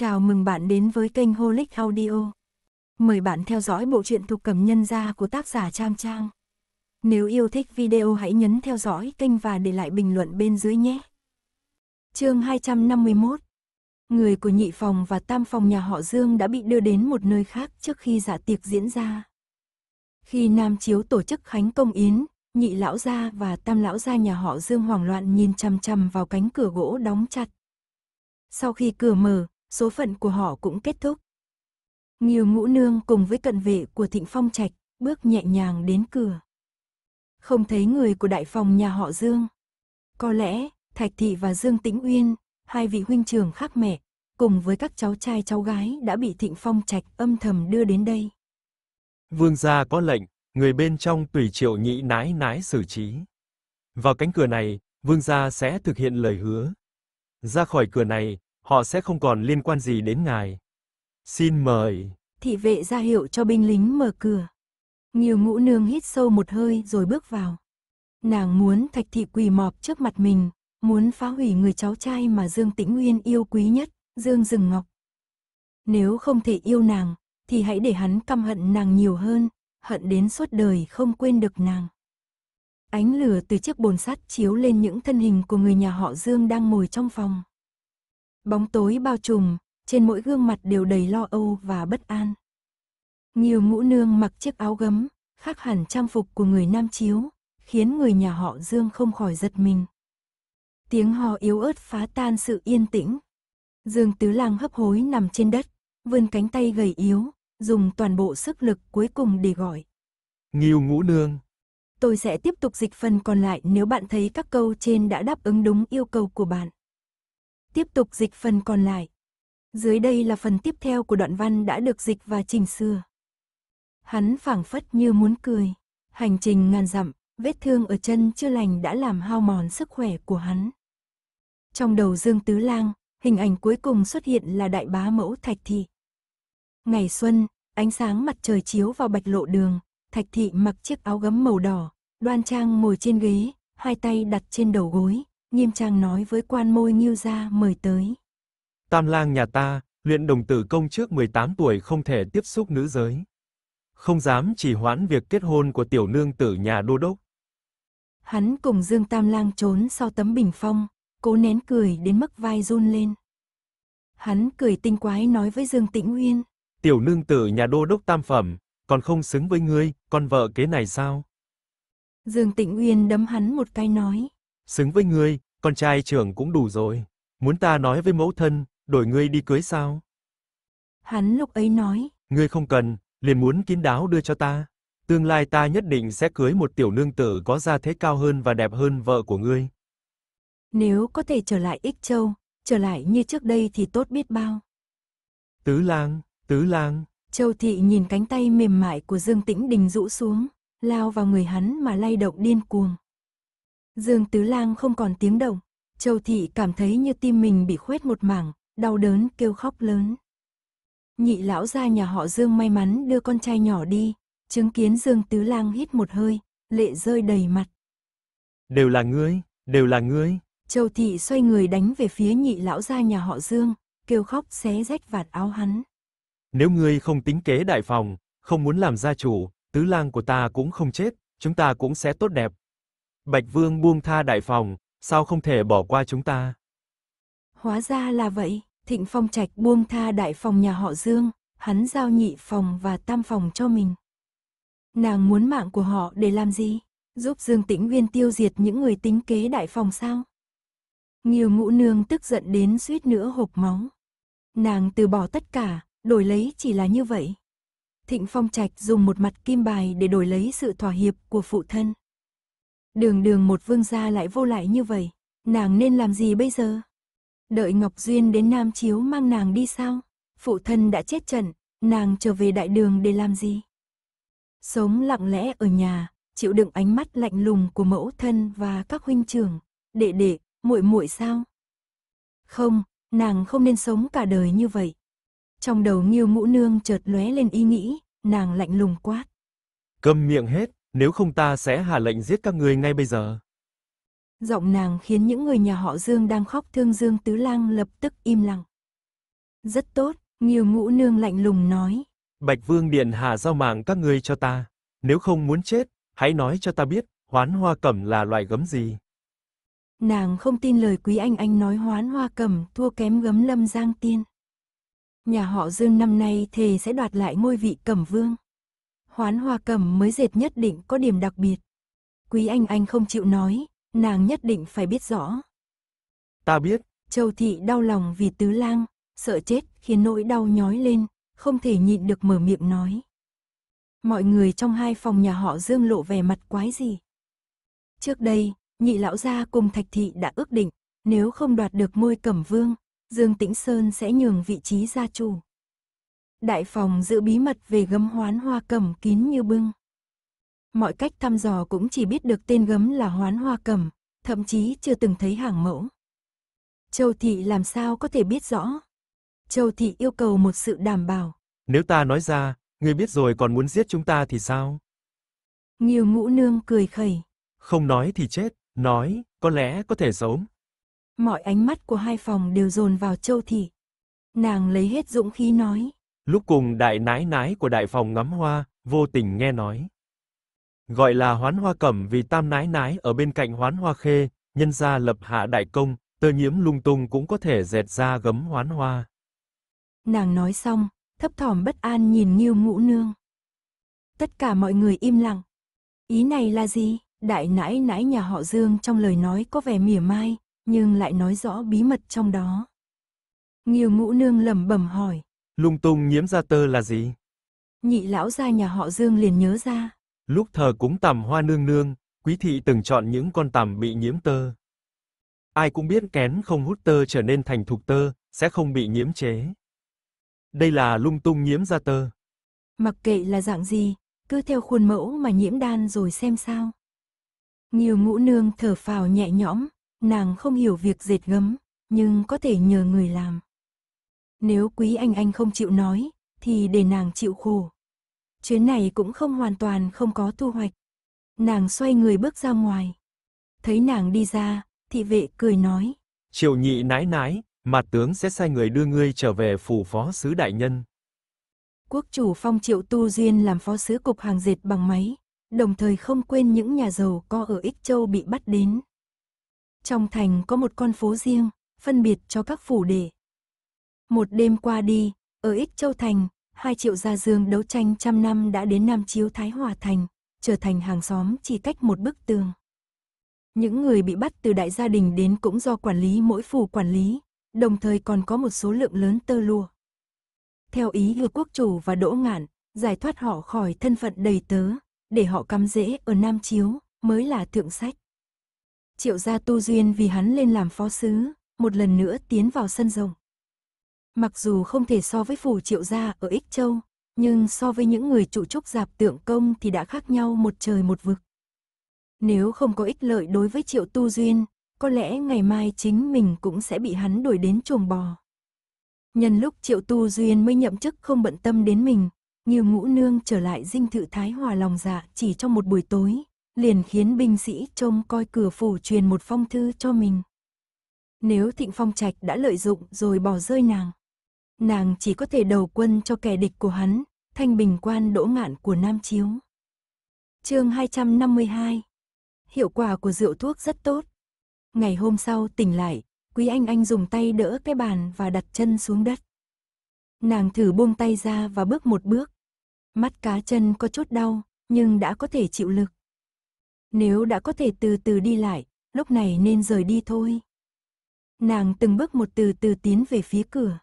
Chào mừng bạn đến với kênh Holic Audio. Mời bạn theo dõi bộ truyện thuộc cầm nhân gia của tác giả Trang Trang. Nếu yêu thích video hãy nhấn theo dõi kênh và để lại bình luận bên dưới nhé. Chương 251 Người của nhị phòng và tam phòng nhà họ Dương đã bị đưa đến một nơi khác trước khi dạ tiệc diễn ra. Khi Nam Chiếu tổ chức khánh công yến, nhị lão gia và tam lão gia nhà họ Dương hoảng loạn nhìn chằm chằm vào cánh cửa gỗ đóng chặt. Sau khi cửa mở, số phận của họ cũng kết thúc. Nhiều ngũ nương cùng với cận vệ của thịnh phong trạch, bước nhẹ nhàng đến cửa. Không thấy người của đại phòng nhà họ Dương. Có lẽ, Thạch Thị và Dương Tĩnh Uyên, hai vị huynh trưởng khác mẹ, cùng với các cháu trai cháu gái đã bị thịnh phong trạch âm thầm đưa đến đây. Vương gia có lệnh, người bên trong tùy triệu nhị nái nái xử trí. Vào cánh cửa này, vương gia sẽ thực hiện lời hứa. Ra khỏi cửa này, họ sẽ không còn liên quan gì đến ngài. Xin mời. Thị vệ ra hiệu cho binh lính mở cửa. Nhiều ngũ nương hít sâu một hơi rồi bước vào. Nàng muốn thạch thị quỳ mọp trước mặt mình, muốn phá hủy người cháu trai mà Dương Tĩnh Nguyên yêu quý nhất, Dương Dừng Ngọc. Nếu không thể yêu nàng, thì hãy để hắn căm hận nàng nhiều hơn, hận đến suốt đời không quên được nàng. Ánh lửa từ chiếc bồn sắt chiếu lên những thân hình của người nhà họ Dương đang ngồi trong phòng. Bóng tối bao trùm, trên mỗi gương mặt đều đầy lo âu và bất an. Nhiều ngũ nương mặc chiếc áo gấm, khác hẳn trang phục của người Nam Chiếu, khiến người nhà họ Dương không khỏi giật mình. Tiếng hò yếu ớt phá tan sự yên tĩnh. Dương Tứ Lang hấp hối nằm trên đất, vươn cánh tay gầy yếu, dùng toàn bộ sức lực cuối cùng để gọi. nhiều ngũ nương. Tôi sẽ tiếp tục dịch phần còn lại nếu bạn thấy các câu trên đã đáp ứng đúng yêu cầu của bạn tiếp tục dịch phần còn lại. Dưới đây là phần tiếp theo của đoạn văn đã được dịch và chỉnh sửa. Hắn phảng phất như muốn cười. Hành trình ngàn dặm, vết thương ở chân chưa lành đã làm hao mòn sức khỏe của hắn. Trong đầu Dương Tứ Lang, hình ảnh cuối cùng xuất hiện là đại bá mẫu Thạch Thị. Ngày xuân, ánh sáng mặt trời chiếu vào bạch lộ đường, Thạch Thị mặc chiếc áo gấm màu đỏ, đoan trang ngồi trên ghế, hai tay đặt trên đầu gối, nghiêm trang nói với quan môi nghiêu gia mời tới. Tam lang nhà ta, luyện đồng tử công trước 18 tuổi không thể tiếp xúc nữ giới. Không dám chỉ hoãn việc kết hôn của tiểu nương tử nhà đô đốc. Hắn cùng Dương Tam lang trốn sau tấm bình phong, cố nén cười đến mức vai run lên. Hắn cười tinh quái nói với Dương Tĩnh Uyên. Tiểu nương tử nhà đô đốc tam phẩm, còn không xứng với ngươi, con vợ kế này sao? Dương Tĩnh Uyên đấm hắn một cái nói. Xứng với ngươi, con trai trưởng cũng đủ rồi. Muốn ta nói với mẫu thân, đổi ngươi đi cưới sao? Hắn lúc ấy nói. Ngươi không cần, liền muốn kín đáo đưa cho ta. Tương lai ta nhất định sẽ cưới một tiểu nương tử có gia thế cao hơn và đẹp hơn vợ của ngươi. Nếu có thể trở lại Ích Châu, trở lại như trước đây thì tốt biết bao. Tứ lang, tứ lang. Châu Thị nhìn cánh tay mềm mại của Dương Tĩnh Đình rũ xuống, lao vào người hắn mà lay động điên cuồng. Dương Tứ Lang không còn tiếng động. Châu Thị cảm thấy như tim mình bị khuét một mảng, đau đớn kêu khóc lớn. Nhị lão gia nhà họ Dương may mắn đưa con trai nhỏ đi, chứng kiến Dương Tứ Lang hít một hơi, lệ rơi đầy mặt. Đều là ngươi, đều là ngươi. Châu Thị xoay người đánh về phía nhị lão gia nhà họ Dương, kêu khóc xé rách vạt áo hắn. Nếu ngươi không tính kế đại phòng, không muốn làm gia chủ, Tứ Lang của ta cũng không chết, chúng ta cũng sẽ tốt đẹp, Bạch Vương buông tha đại phòng, sao không thể bỏ qua chúng ta? Hóa ra là vậy, Thịnh Phong Trạch buông tha đại phòng nhà họ Dương, hắn giao nhị phòng và tam phòng cho mình. Nàng muốn mạng của họ để làm gì? Giúp Dương Tĩnh Viên tiêu diệt những người tính kế đại phòng sao? Nhiều ngũ nương tức giận đến suýt nữa hộp máu. Nàng từ bỏ tất cả, đổi lấy chỉ là như vậy. Thịnh Phong Trạch dùng một mặt kim bài để đổi lấy sự thỏa hiệp của phụ thân. Đường đường một vương gia lại vô lại như vậy, nàng nên làm gì bây giờ? Đợi Ngọc Duyên đến Nam Chiếu mang nàng đi sao? Phụ thân đã chết trận, nàng trở về đại đường để làm gì? Sống lặng lẽ ở nhà, chịu đựng ánh mắt lạnh lùng của mẫu thân và các huynh trưởng, đệ đệ, muội muội sao? Không, nàng không nên sống cả đời như vậy. Trong đầu Nghiêu Ngũ Nương chợt lóe lên ý nghĩ, nàng lạnh lùng quát. Câm miệng hết nếu không ta sẽ hạ lệnh giết các người ngay bây giờ. Giọng nàng khiến những người nhà họ Dương đang khóc thương Dương Tứ Lang lập tức im lặng. Rất tốt, Nghiêu Ngũ Nương lạnh lùng nói. Bạch Vương Điện Hạ giao mạng các ngươi cho ta, nếu không muốn chết, hãy nói cho ta biết, hoán hoa cẩm là loại gấm gì. Nàng không tin lời Quý Anh Anh nói hoán hoa cẩm thua kém gấm lâm giang tiên. Nhà họ Dương năm nay thề sẽ đoạt lại ngôi vị cẩm vương hoán hoa cầm mới dệt nhất định có điểm đặc biệt. Quý anh anh không chịu nói, nàng nhất định phải biết rõ. Ta biết. Châu thị đau lòng vì tứ lang, sợ chết khiến nỗi đau nhói lên, không thể nhịn được mở miệng nói. Mọi người trong hai phòng nhà họ Dương lộ vẻ mặt quái gì. Trước đây, nhị lão gia cùng Thạch thị đã ước định, nếu không đoạt được ngôi Cẩm Vương, Dương Tĩnh Sơn sẽ nhường vị trí gia chủ. Đại phòng giữ bí mật về gấm hoán hoa cẩm kín như bưng. Mọi cách thăm dò cũng chỉ biết được tên gấm là hoán hoa cẩm, thậm chí chưa từng thấy hàng mẫu. Châu Thị làm sao có thể biết rõ? Châu Thị yêu cầu một sự đảm bảo. Nếu ta nói ra, người biết rồi còn muốn giết chúng ta thì sao? Nhiều ngũ nương cười khẩy. Không nói thì chết, nói, có lẽ có thể sống. Mọi ánh mắt của hai phòng đều dồn vào Châu Thị. Nàng lấy hết dũng khí nói. Lúc cùng đại nái nái của đại phòng ngắm hoa, vô tình nghe nói. Gọi là hoán hoa cẩm vì tam nái nái ở bên cạnh hoán hoa khê, nhân gia lập hạ đại công, tơ nhiễm lung tung cũng có thể dẹt ra gấm hoán hoa. Nàng nói xong, thấp thỏm bất an nhìn nghiêu ngũ nương. Tất cả mọi người im lặng. Ý này là gì? Đại nãi nãi nhà họ Dương trong lời nói có vẻ mỉa mai, nhưng lại nói rõ bí mật trong đó. Nghiêu ngũ nương lẩm bẩm hỏi. Lung tung nhiễm gia tơ là gì? Nhị lão gia nhà họ Dương liền nhớ ra. Lúc thờ cúng tằm hoa nương nương, quý thị từng chọn những con tằm bị nhiễm tơ. Ai cũng biết kén không hút tơ trở nên thành thục tơ, sẽ không bị nhiễm chế. Đây là lung tung nhiễm gia tơ. Mặc kệ là dạng gì, cứ theo khuôn mẫu mà nhiễm đan rồi xem sao. Nhiều ngũ nương thở phào nhẹ nhõm, nàng không hiểu việc dệt gấm, nhưng có thể nhờ người làm. Nếu quý anh anh không chịu nói, thì để nàng chịu khổ. Chuyến này cũng không hoàn toàn không có thu hoạch. Nàng xoay người bước ra ngoài. Thấy nàng đi ra, thị vệ cười nói. Triệu nhị nái nái, mặt tướng sẽ sai người đưa ngươi trở về phủ phó sứ đại nhân. Quốc chủ phong triệu tu duyên làm phó sứ cục hàng dệt bằng máy, đồng thời không quên những nhà giàu có ở Ích Châu bị bắt đến. Trong thành có một con phố riêng, phân biệt cho các phủ đệ. Một đêm qua đi, ở Ích Châu Thành, hai triệu gia dương đấu tranh trăm năm đã đến Nam Chiếu Thái Hòa Thành, trở thành hàng xóm chỉ cách một bức tường. Những người bị bắt từ đại gia đình đến cũng do quản lý mỗi phủ quản lý, đồng thời còn có một số lượng lớn tơ lùa Theo ý hứa quốc chủ và đỗ ngạn, giải thoát họ khỏi thân phận đầy tớ, để họ cắm rễ ở Nam Chiếu, mới là thượng sách. Triệu gia tu duyên vì hắn lên làm phó sứ, một lần nữa tiến vào sân rồng. Mặc dù không thể so với phủ triệu gia ở Ích Châu, nhưng so với những người trụ trúc giạp tượng công thì đã khác nhau một trời một vực. Nếu không có ích lợi đối với triệu tu duyên, có lẽ ngày mai chính mình cũng sẽ bị hắn đuổi đến chuồng bò. Nhân lúc triệu tu duyên mới nhậm chức không bận tâm đến mình, như ngũ nương trở lại dinh thự thái hòa lòng dạ chỉ trong một buổi tối, liền khiến binh sĩ trông coi cửa phủ truyền một phong thư cho mình. Nếu thịnh phong trạch đã lợi dụng rồi bỏ rơi nàng, nàng chỉ có thể đầu quân cho kẻ địch của hắn, thanh bình quan đỗ ngạn của Nam Chiếu. chương 252 Hiệu quả của rượu thuốc rất tốt. Ngày hôm sau tỉnh lại, Quý Anh Anh dùng tay đỡ cái bàn và đặt chân xuống đất. Nàng thử buông tay ra và bước một bước. Mắt cá chân có chút đau, nhưng đã có thể chịu lực. Nếu đã có thể từ từ đi lại, lúc này nên rời đi thôi. Nàng từng bước một từ từ tiến về phía cửa.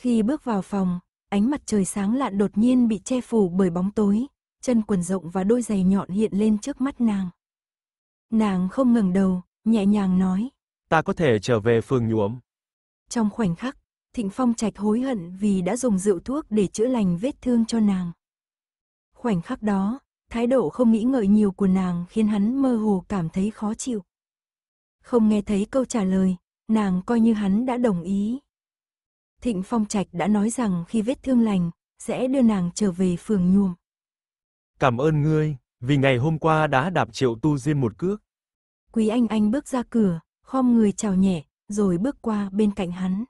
Khi bước vào phòng, ánh mặt trời sáng lạn đột nhiên bị che phủ bởi bóng tối, chân quần rộng và đôi giày nhọn hiện lên trước mắt nàng. Nàng không ngẩng đầu, nhẹ nhàng nói. Ta có thể trở về phường nhuộm. Trong khoảnh khắc, Thịnh Phong Trạch hối hận vì đã dùng rượu thuốc để chữa lành vết thương cho nàng. Khoảnh khắc đó, thái độ không nghĩ ngợi nhiều của nàng khiến hắn mơ hồ cảm thấy khó chịu. Không nghe thấy câu trả lời, nàng coi như hắn đã đồng ý. Thịnh Phong Trạch đã nói rằng khi vết thương lành, sẽ đưa nàng trở về phường nhuồm. Cảm ơn ngươi, vì ngày hôm qua đã đạp triệu tu diêm một cước. Quý Anh Anh bước ra cửa, khom người chào nhẹ, rồi bước qua bên cạnh hắn.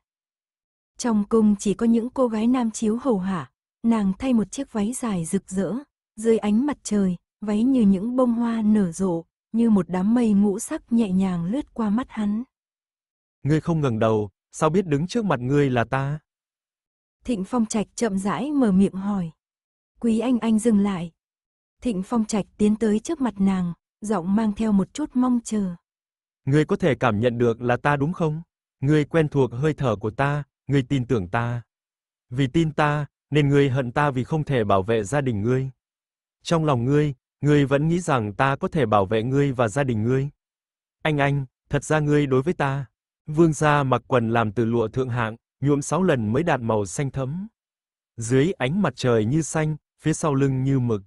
Trong cung chỉ có những cô gái nam chiếu hầu hạ, nàng thay một chiếc váy dài rực rỡ, dưới ánh mặt trời, váy như những bông hoa nở rộ, như một đám mây ngũ sắc nhẹ nhàng lướt qua mắt hắn. Ngươi không ngẩng đầu, sao biết đứng trước mặt ngươi là ta? Thịnh Phong Trạch chậm rãi mở miệng hỏi. Quý Anh Anh dừng lại. Thịnh Phong Trạch tiến tới trước mặt nàng, giọng mang theo một chút mong chờ. Ngươi có thể cảm nhận được là ta đúng không? Ngươi quen thuộc hơi thở của ta, ngươi tin tưởng ta. Vì tin ta, nên ngươi hận ta vì không thể bảo vệ gia đình ngươi. Trong lòng ngươi, ngươi vẫn nghĩ rằng ta có thể bảo vệ ngươi và gia đình ngươi. Anh anh, thật ra ngươi đối với ta Vương gia mặc quần làm từ lụa thượng hạng, nhuộm sáu lần mới đạt màu xanh thẫm. Dưới ánh mặt trời như xanh, phía sau lưng như mực.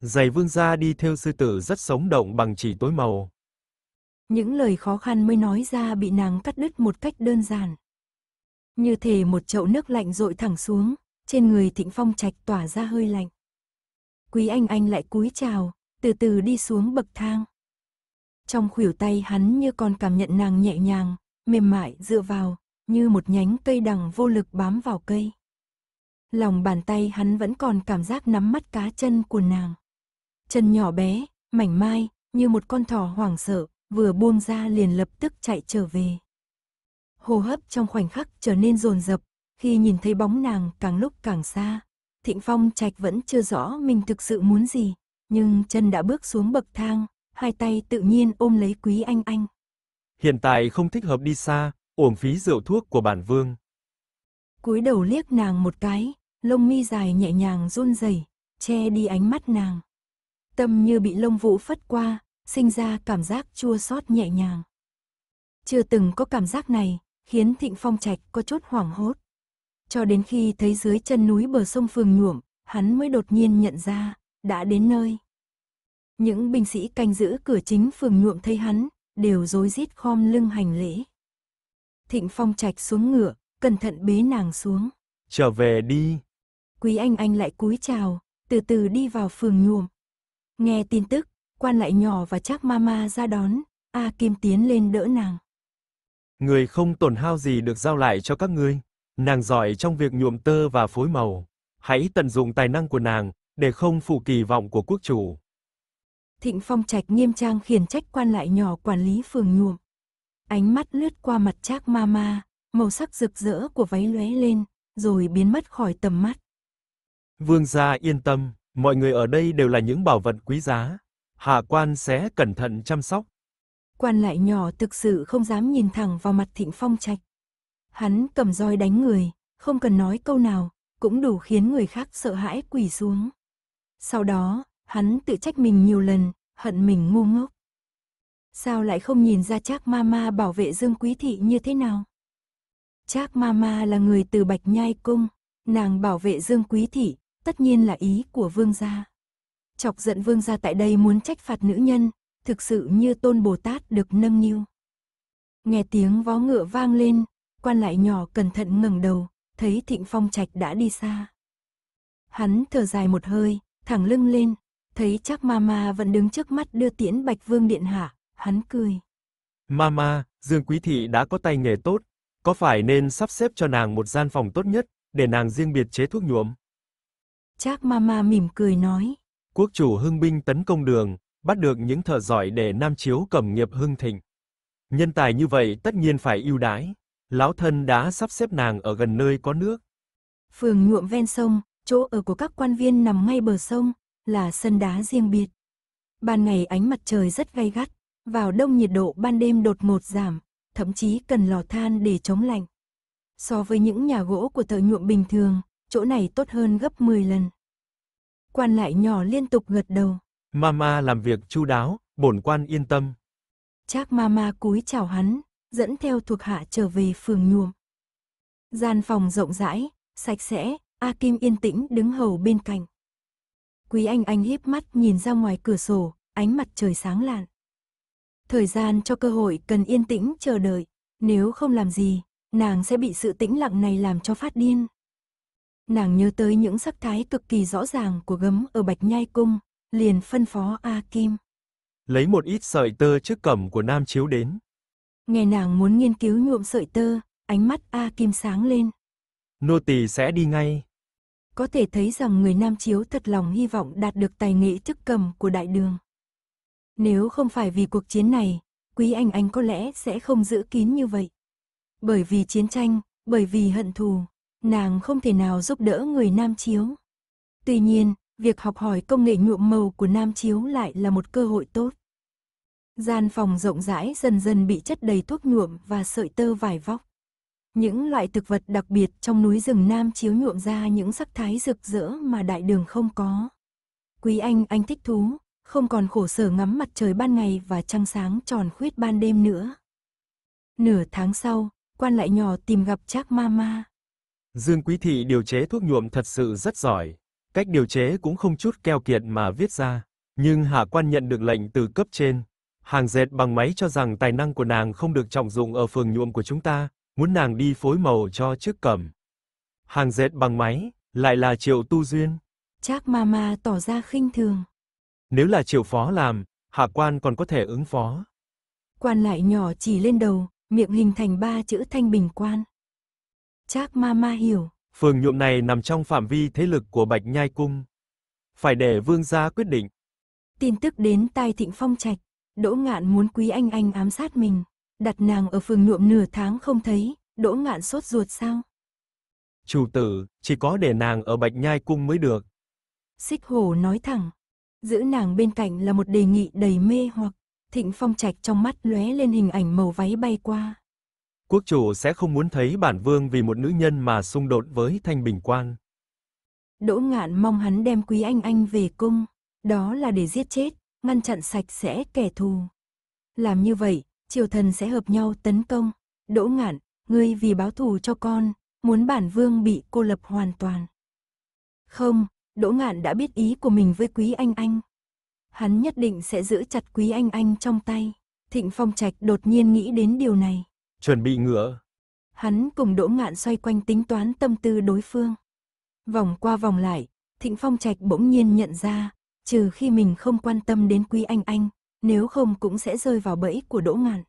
Giày vương gia đi theo sư tử rất sống động bằng chỉ tối màu. Những lời khó khăn mới nói ra bị nàng cắt đứt một cách đơn giản. Như thể một chậu nước lạnh rội thẳng xuống, trên người thịnh phong trạch tỏa ra hơi lạnh. Quý anh anh lại cúi chào, từ từ đi xuống bậc thang. Trong khuỷu tay hắn như còn cảm nhận nàng nhẹ nhàng, mềm mại dựa vào, như một nhánh cây đằng vô lực bám vào cây. Lòng bàn tay hắn vẫn còn cảm giác nắm mắt cá chân của nàng. Chân nhỏ bé, mảnh mai, như một con thỏ hoảng sợ, vừa buông ra liền lập tức chạy trở về. Hô hấp trong khoảnh khắc trở nên rồn rập, khi nhìn thấy bóng nàng càng lúc càng xa. Thịnh Phong Trạch vẫn chưa rõ mình thực sự muốn gì, nhưng chân đã bước xuống bậc thang, hai tay tự nhiên ôm lấy Quý Anh Anh hiện tại không thích hợp đi xa, uổng phí rượu thuốc của bản vương. Cúi đầu liếc nàng một cái, lông mi dài nhẹ nhàng run rẩy, che đi ánh mắt nàng. Tâm như bị lông vũ phất qua, sinh ra cảm giác chua xót nhẹ nhàng. Chưa từng có cảm giác này, khiến Thịnh Phong Trạch có chút hoảng hốt. Cho đến khi thấy dưới chân núi bờ sông Phường Nhuộm, hắn mới đột nhiên nhận ra, đã đến nơi. Những binh sĩ canh giữ cửa chính Phường Nhuộm thấy hắn, đều rối rít khom lưng hành lễ. Thịnh Phong Trạch xuống ngựa, cẩn thận bế nàng xuống. Trở về đi. Quý Anh Anh lại cúi chào, từ từ đi vào phường nhuộm. Nghe tin tức, quan lại nhỏ và chắc mama ra đón, A Kim tiến lên đỡ nàng. Người không tổn hao gì được giao lại cho các ngươi. Nàng giỏi trong việc nhuộm tơ và phối màu. Hãy tận dụng tài năng của nàng, để không phụ kỳ vọng của quốc chủ. Thịnh Phong Trạch nghiêm trang khiển trách quan lại nhỏ quản lý phường nhuộm. Ánh mắt lướt qua mặt Trác Ma Ma, màu sắc rực rỡ của váy lóe lên, rồi biến mất khỏi tầm mắt. Vương gia yên tâm, mọi người ở đây đều là những bảo vật quý giá, hạ quan sẽ cẩn thận chăm sóc. Quan lại nhỏ thực sự không dám nhìn thẳng vào mặt Thịnh Phong Trạch. Hắn cầm roi đánh người, không cần nói câu nào, cũng đủ khiến người khác sợ hãi quỳ xuống. Sau đó, Hắn tự trách mình nhiều lần, hận mình ngu ngốc. Sao lại không nhìn ra Trác Mama bảo vệ Dương Quý Thị như thế nào? Trác Mama là người từ Bạch Nhai Cung, nàng bảo vệ Dương Quý Thị, tất nhiên là ý của Vương gia. Chọc giận Vương gia tại đây muốn trách phạt nữ nhân, thực sự như tôn Bồ Tát được nâng niu. Nghe tiếng vó ngựa vang lên, quan lại nhỏ cẩn thận ngẩng đầu, thấy Thịnh Phong Trạch đã đi xa. Hắn thở dài một hơi, thẳng lưng lên, thấy chắc Mama vẫn đứng trước mắt đưa tiễn Bạch Vương Điện Hạ, hắn cười. Mama, Dương Quý Thị đã có tay nghề tốt, có phải nên sắp xếp cho nàng một gian phòng tốt nhất, để nàng riêng biệt chế thuốc nhuộm? Chắc Mama mỉm cười nói. Quốc chủ hưng binh tấn công đường, bắt được những thợ giỏi để Nam Chiếu cầm nghiệp hưng thịnh. Nhân tài như vậy tất nhiên phải ưu đãi. Lão thân đã sắp xếp nàng ở gần nơi có nước. Phường nhuộm ven sông, chỗ ở của các quan viên nằm ngay bờ sông, là sân đá riêng biệt. Ban ngày ánh mặt trời rất gay gắt, vào đông nhiệt độ ban đêm đột ngột giảm, thậm chí cần lò than để chống lạnh. So với những nhà gỗ của thợ nhuộm bình thường, chỗ này tốt hơn gấp 10 lần. Quan lại nhỏ liên tục gật đầu. Mama làm việc chu đáo, bổn quan yên tâm. Chắc mama cúi chào hắn, dẫn theo thuộc hạ trở về phường nhuộm. Gian phòng rộng rãi, sạch sẽ, A Kim yên tĩnh đứng hầu bên cạnh. Quý Anh Anh híp mắt nhìn ra ngoài cửa sổ, ánh mặt trời sáng lạn. Thời gian cho cơ hội cần yên tĩnh chờ đợi, nếu không làm gì, nàng sẽ bị sự tĩnh lặng này làm cho phát điên. Nàng nhớ tới những sắc thái cực kỳ rõ ràng của gấm ở Bạch Nhai Cung, liền phân phó A Kim. Lấy một ít sợi tơ trước cẩm của Nam Chiếu đến. Nghe nàng muốn nghiên cứu nhuộm sợi tơ, ánh mắt A Kim sáng lên. Nô tỳ sẽ đi ngay có thể thấy rằng người Nam Chiếu thật lòng hy vọng đạt được tài nghệ chức cầm của đại đường. Nếu không phải vì cuộc chiến này, Quý Anh Anh có lẽ sẽ không giữ kín như vậy. Bởi vì chiến tranh, bởi vì hận thù, nàng không thể nào giúp đỡ người Nam Chiếu. Tuy nhiên, việc học hỏi công nghệ nhuộm màu của Nam Chiếu lại là một cơ hội tốt. Gian phòng rộng rãi dần dần bị chất đầy thuốc nhuộm và sợi tơ vải vóc. Những loại thực vật đặc biệt trong núi rừng Nam chiếu nhuộm ra những sắc thái rực rỡ mà đại đường không có. Quý Anh anh thích thú, không còn khổ sở ngắm mặt trời ban ngày và trăng sáng tròn khuyết ban đêm nữa. Nửa tháng sau, quan lại nhỏ tìm gặp Trác Mama. Dương Quý Thị điều chế thuốc nhuộm thật sự rất giỏi, cách điều chế cũng không chút keo kiệt mà viết ra, nhưng hạ quan nhận được lệnh từ cấp trên. Hàng dệt bằng máy cho rằng tài năng của nàng không được trọng dụng ở phường nhuộm của chúng ta, muốn nàng đi phối màu cho chiếc cẩm. Hàng dệt bằng máy, lại là Triệu Tu Duyên. Trác Mama tỏ ra khinh thường. Nếu là Triệu Phó làm, hạ quan còn có thể ứng phó. Quan lại nhỏ chỉ lên đầu, miệng hình thành ba chữ thanh bình quan. Trác Mama hiểu. Phường nhuộm này nằm trong phạm vi thế lực của Bạch Nhai Cung. Phải để vương gia quyết định. Tin tức đến tai Thịnh Phong Trạch, Đỗ Ngạn muốn Quý Anh Anh ám sát mình đặt nàng ở phường nhuộm nửa tháng không thấy, đỗ ngạn sốt ruột sao? Chủ tử, chỉ có để nàng ở bạch nhai cung mới được. Xích hổ nói thẳng, giữ nàng bên cạnh là một đề nghị đầy mê hoặc, thịnh phong trạch trong mắt lóe lên hình ảnh màu váy bay qua. Quốc chủ sẽ không muốn thấy bản vương vì một nữ nhân mà xung đột với thanh bình quan. Đỗ ngạn mong hắn đem quý anh anh về cung, đó là để giết chết, ngăn chặn sạch sẽ kẻ thù. Làm như vậy, triều thần sẽ hợp nhau tấn công. Đỗ ngạn, ngươi vì báo thù cho con, muốn bản vương bị cô lập hoàn toàn. Không, Đỗ ngạn đã biết ý của mình với Quý Anh Anh. Hắn nhất định sẽ giữ chặt Quý Anh Anh trong tay. Thịnh Phong Trạch đột nhiên nghĩ đến điều này. Chuẩn bị ngựa. Hắn cùng Đỗ Ngạn xoay quanh tính toán tâm tư đối phương. Vòng qua vòng lại, Thịnh Phong Trạch bỗng nhiên nhận ra, trừ khi mình không quan tâm đến Quý Anh Anh, nếu không cũng sẽ rơi vào bẫy của Đỗ ngạn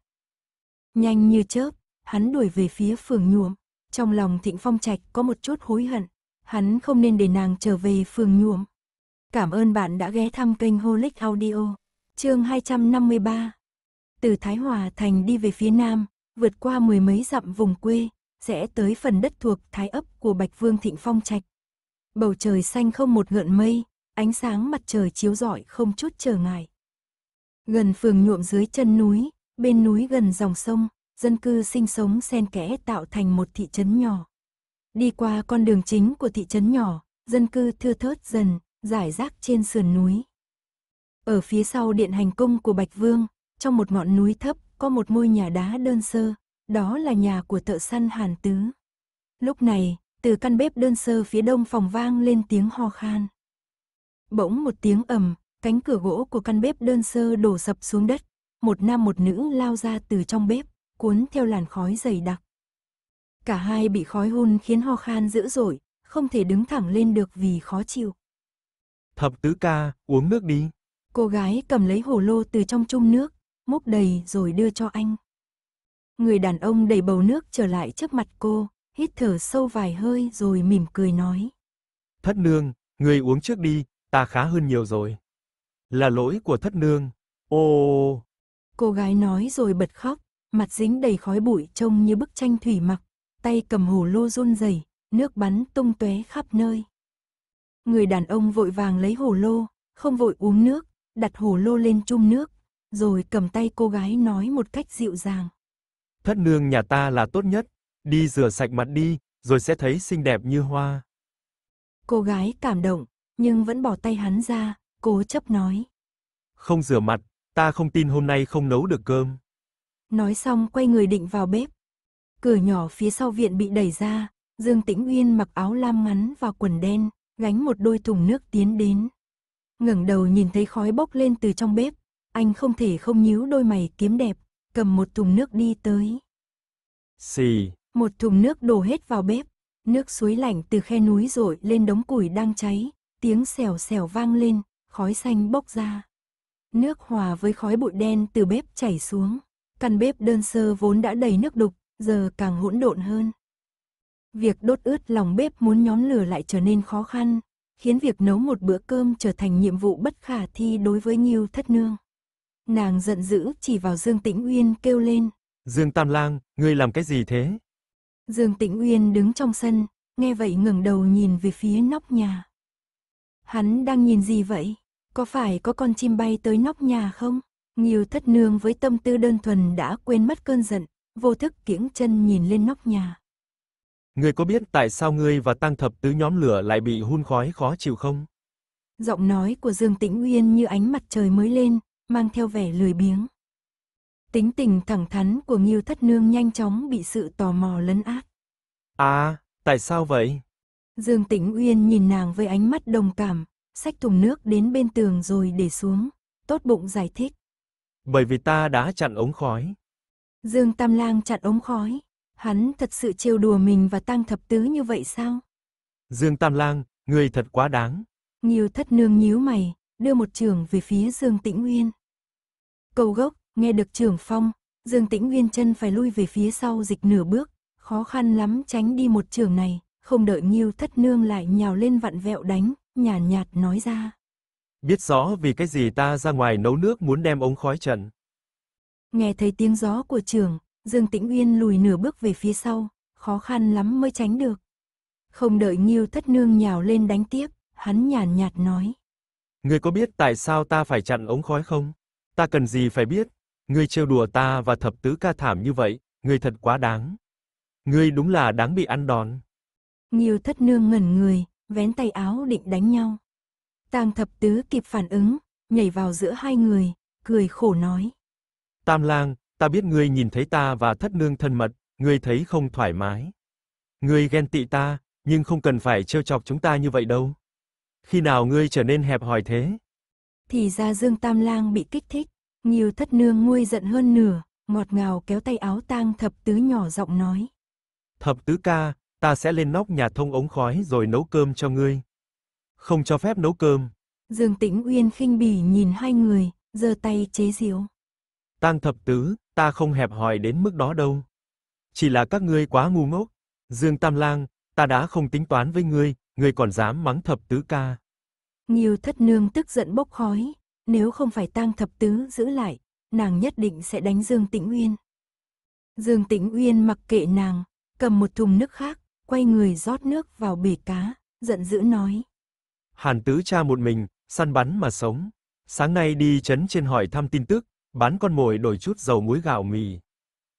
Nhanh như chớp, hắn đuổi về phía phường nhuộm, trong lòng Thịnh Phong Trạch có một chút hối hận, hắn không nên để nàng trở về phường nhuộm. Cảm ơn bạn đã ghé thăm kênh Holic Audio, chương 253. Từ Thái Hòa Thành đi về phía Nam, vượt qua mười mấy dặm vùng quê, sẽ tới phần đất thuộc Thái ấp của Bạch Vương Thịnh Phong Trạch. Bầu trời xanh không một gợn mây, ánh sáng mặt trời chiếu rọi không chút trở ngại. Gần phường nhuộm dưới chân núi, bên núi gần dòng sông, dân cư sinh sống xen kẽ tạo thành một thị trấn nhỏ. Đi qua con đường chính của thị trấn nhỏ, dân cư thưa thớt dần, giải rác trên sườn núi. Ở phía sau điện hành cung của Bạch Vương, trong một ngọn núi thấp có một ngôi nhà đá đơn sơ, đó là nhà của thợ săn Hàn Tứ. Lúc này, từ căn bếp đơn sơ phía đông phòng vang lên tiếng ho khan. Bỗng một tiếng ầm, Cánh cửa gỗ của căn bếp đơn sơ đổ sập xuống đất, một nam một nữ lao ra từ trong bếp, cuốn theo làn khói dày đặc. Cả hai bị khói hun khiến ho khan dữ dội, không thể đứng thẳng lên được vì khó chịu. Thập tứ ca, uống nước đi. Cô gái cầm lấy hồ lô từ trong chung nước, múc đầy rồi đưa cho anh. Người đàn ông đầy bầu nước trở lại trước mặt cô, hít thở sâu vài hơi rồi mỉm cười nói. Thất nương, người uống trước đi, ta khá hơn nhiều rồi là lỗi của thất nương. Ô! Cô gái nói rồi bật khóc, mặt dính đầy khói bụi trông như bức tranh thủy mặc, tay cầm hồ lô run rẩy, nước bắn tung tóe khắp nơi. Người đàn ông vội vàng lấy hồ lô, không vội uống nước, đặt hồ lô lên chung nước, rồi cầm tay cô gái nói một cách dịu dàng. Thất nương nhà ta là tốt nhất, đi rửa sạch mặt đi, rồi sẽ thấy xinh đẹp như hoa. Cô gái cảm động, nhưng vẫn bỏ tay hắn ra, Cố chấp nói. Không rửa mặt, ta không tin hôm nay không nấu được cơm. Nói xong quay người định vào bếp. Cửa nhỏ phía sau viện bị đẩy ra, Dương Tĩnh Uyên mặc áo lam ngắn và quần đen, gánh một đôi thùng nước tiến đến. Ngẩng đầu nhìn thấy khói bốc lên từ trong bếp, anh không thể không nhíu đôi mày kiếm đẹp, cầm một thùng nước đi tới. Xì. Một thùng nước đổ hết vào bếp, nước suối lạnh từ khe núi rội lên đống củi đang cháy, tiếng xèo xèo vang lên, khói xanh bốc ra. Nước hòa với khói bụi đen từ bếp chảy xuống. Căn bếp đơn sơ vốn đã đầy nước đục, giờ càng hỗn độn hơn. Việc đốt ướt lòng bếp muốn nhóm lửa lại trở nên khó khăn, khiến việc nấu một bữa cơm trở thành nhiệm vụ bất khả thi đối với Nhiêu Thất Nương. Nàng giận dữ chỉ vào Dương Tĩnh Uyên kêu lên. Dương Tam Lang, ngươi làm cái gì thế? Dương Tĩnh Uyên đứng trong sân, nghe vậy ngẩng đầu nhìn về phía nóc nhà. Hắn đang nhìn gì vậy? Có phải có con chim bay tới nóc nhà không? Nghiêu thất nương với tâm tư đơn thuần đã quên mất cơn giận, vô thức kiễng chân nhìn lên nóc nhà. Người có biết tại sao ngươi và tăng thập tứ nhóm lửa lại bị hun khói khó chịu không? Giọng nói của Dương Tĩnh Uyên như ánh mặt trời mới lên, mang theo vẻ lười biếng. Tính tình thẳng thắn của Nghiêu Thất Nương nhanh chóng bị sự tò mò lấn át. À, tại sao vậy? Dương Tĩnh Uyên nhìn nàng với ánh mắt đồng cảm, xách thùng nước đến bên tường rồi để xuống, tốt bụng giải thích. Bởi vì ta đã chặn ống khói. Dương Tam Lang chặn ống khói, hắn thật sự trêu đùa mình và Tăng Thập Tứ như vậy sao? Dương Tam Lang, người thật quá đáng. Nhiều thất nương nhíu mày, đưa một trường về phía Dương Tĩnh Nguyên. Cầu gốc, nghe được trường phong, Dương Tĩnh Nguyên chân phải lui về phía sau dịch nửa bước, khó khăn lắm tránh đi một trường này, không đợi Nhiêu Thất Nương lại nhào lên vặn vẹo đánh, nhàn nhạt, nhạt nói ra. Biết rõ vì cái gì ta ra ngoài nấu nước muốn đem ống khói trần. Nghe thấy tiếng gió của trường, Dương Tĩnh Uyên lùi nửa bước về phía sau, khó khăn lắm mới tránh được. Không đợi Nghiêu Thất Nương nhào lên đánh tiếp, hắn nhàn nhạt nói. Ngươi có biết tại sao ta phải chặn ống khói không? Ta cần gì phải biết? Ngươi trêu đùa ta và thập tứ ca thảm như vậy, ngươi thật quá đáng. Ngươi đúng là đáng bị ăn đòn. Nghiêu Thất Nương ngẩn người, vén tay áo định đánh nhau. Tang thập tứ kịp phản ứng, nhảy vào giữa hai người, cười khổ nói. Tam lang, ta biết ngươi nhìn thấy ta và thất nương thân mật, ngươi thấy không thoải mái. Ngươi ghen tị ta, nhưng không cần phải trêu chọc chúng ta như vậy đâu. Khi nào ngươi trở nên hẹp hòi thế? Thì ra Dương Tam Lang bị kích thích, nhiều thất nương nguôi giận hơn nửa, ngọt ngào kéo tay áo tang thập tứ nhỏ giọng nói. Thập tứ ca, ta sẽ lên nóc nhà thông ống khói rồi nấu cơm cho ngươi. Không cho phép nấu cơm. Dương Tĩnh Uyên khinh bỉ nhìn hai người, giơ tay chế giễu. Tang thập tứ, ta không hẹp hòi đến mức đó đâu. Chỉ là các ngươi quá ngu ngốc. Dương Tam Lang, ta đã không tính toán với ngươi, ngươi còn dám mắng thập tứ ca. Nhiều thất nương tức giận bốc khói, nếu không phải tang thập tứ giữ lại, nàng nhất định sẽ đánh Dương Tĩnh Uyên. Dương Tĩnh Uyên mặc kệ nàng, cầm một thùng nước khác, quay người rót nước vào bể cá, giận dữ nói. Hàn tứ cha một mình, săn bắn mà sống. Sáng nay đi chấn trên hỏi thăm tin tức, bán con mồi đổi chút dầu muối gạo mì.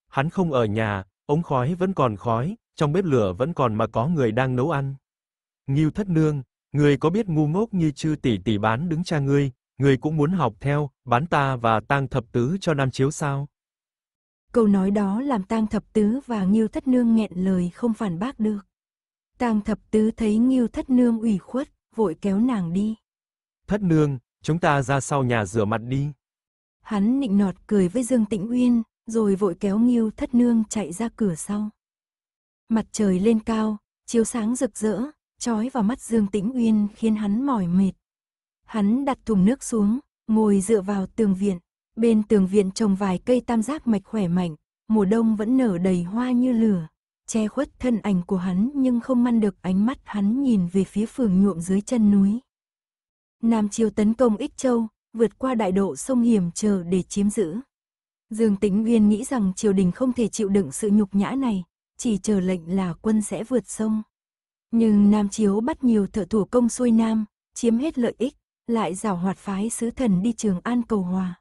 Hắn không ở nhà, ống khói vẫn còn khói, trong bếp lửa vẫn còn mà có người đang nấu ăn. Ngưu thất nương, người có biết ngu ngốc như chư tỷ tỷ bán đứng cha ngươi, người cũng muốn học theo, bán ta và tang thập tứ cho Nam Chiếu sao? Câu nói đó làm Tang Thập Tứ và Nghiêu Thất Nương nghẹn lời không phản bác được. Tang Thập Tứ thấy Nghiêu Thất Nương ủy khuất, vội kéo nàng đi. Thất Nương, chúng ta ra sau nhà rửa mặt đi. Hắn nịnh nọt cười với Dương Tĩnh Uyên, rồi vội kéo Nghiêu Thất Nương chạy ra cửa sau. Mặt trời lên cao, chiếu sáng rực rỡ, chói vào mắt Dương Tĩnh Uyên khiến hắn mỏi mệt. Hắn đặt thùng nước xuống, ngồi dựa vào tường viện. Bên tường viện trồng vài cây tam giác mạch khỏe mạnh, mùa đông vẫn nở đầy hoa như lửa, che khuất thân ảnh của hắn nhưng không ngăn được ánh mắt hắn nhìn về phía phường nhuộm dưới chân núi. Nam triều tấn công Ích Châu, vượt qua đại độ sông hiểm chờ để chiếm giữ. Dương Tĩnh Uyên nghĩ rằng triều đình không thể chịu đựng sự nhục nhã này, chỉ chờ lệnh là quân sẽ vượt sông. Nhưng Nam Chiếu bắt nhiều thợ thủ công xuôi Nam, chiếm hết lợi ích, lại giảo hoạt phái sứ thần đi Trường An cầu hòa.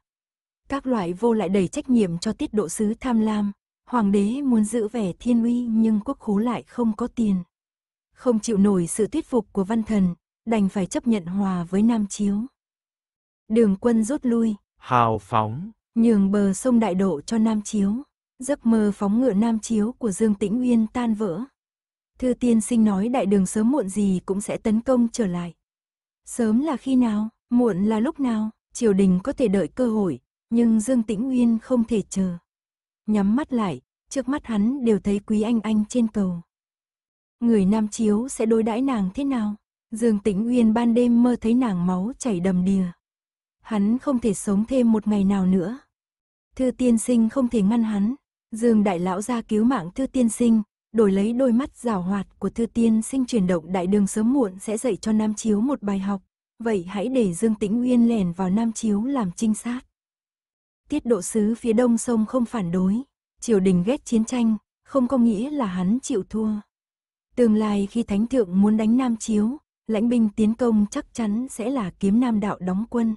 Các loại vô lại đầy trách nhiệm cho tiết độ sứ tham lam, hoàng đế muốn giữ vẻ thiên uy nhưng quốc khố lại không có tiền. Không chịu nổi sự thuyết phục của văn thần, đành phải chấp nhận hòa với Nam Chiếu. Đường quân rút lui. Hào phóng. Nhường bờ sông đại độ cho Nam Chiếu. Giấc mơ phóng ngựa Nam Chiếu của Dương Tĩnh Uyên tan vỡ. Thư tiên sinh nói đại đường sớm muộn gì cũng sẽ tấn công trở lại. Sớm là khi nào, muộn là lúc nào, triều đình có thể đợi cơ hội, nhưng Dương Tĩnh Uyên không thể chờ. Nhắm mắt lại, trước mắt hắn đều thấy Quý Anh Anh trên cầu. Người Nam Chiếu sẽ đối đãi nàng thế nào? Dương Tĩnh Uyên ban đêm mơ thấy nàng máu chảy đầm đìa. Hắn không thể sống thêm một ngày nào nữa. Thư tiên sinh không thể ngăn hắn. Dương đại lão ra cứu mạng thư tiên sinh, đổi lấy đôi mắt rào hoạt của thư tiên sinh chuyển động đại đường sớm muộn sẽ dạy cho Nam Chiếu một bài học. Vậy hãy để Dương Tĩnh Uyên lẻn vào Nam Chiếu làm trinh sát tiết độ sứ phía đông sông không phản đối, triều đình ghét chiến tranh, không có nghĩa là hắn chịu thua. Tương lai khi thánh thượng muốn đánh Nam Chiếu, lãnh binh tiến công chắc chắn sẽ là kiếm Nam đạo đóng quân.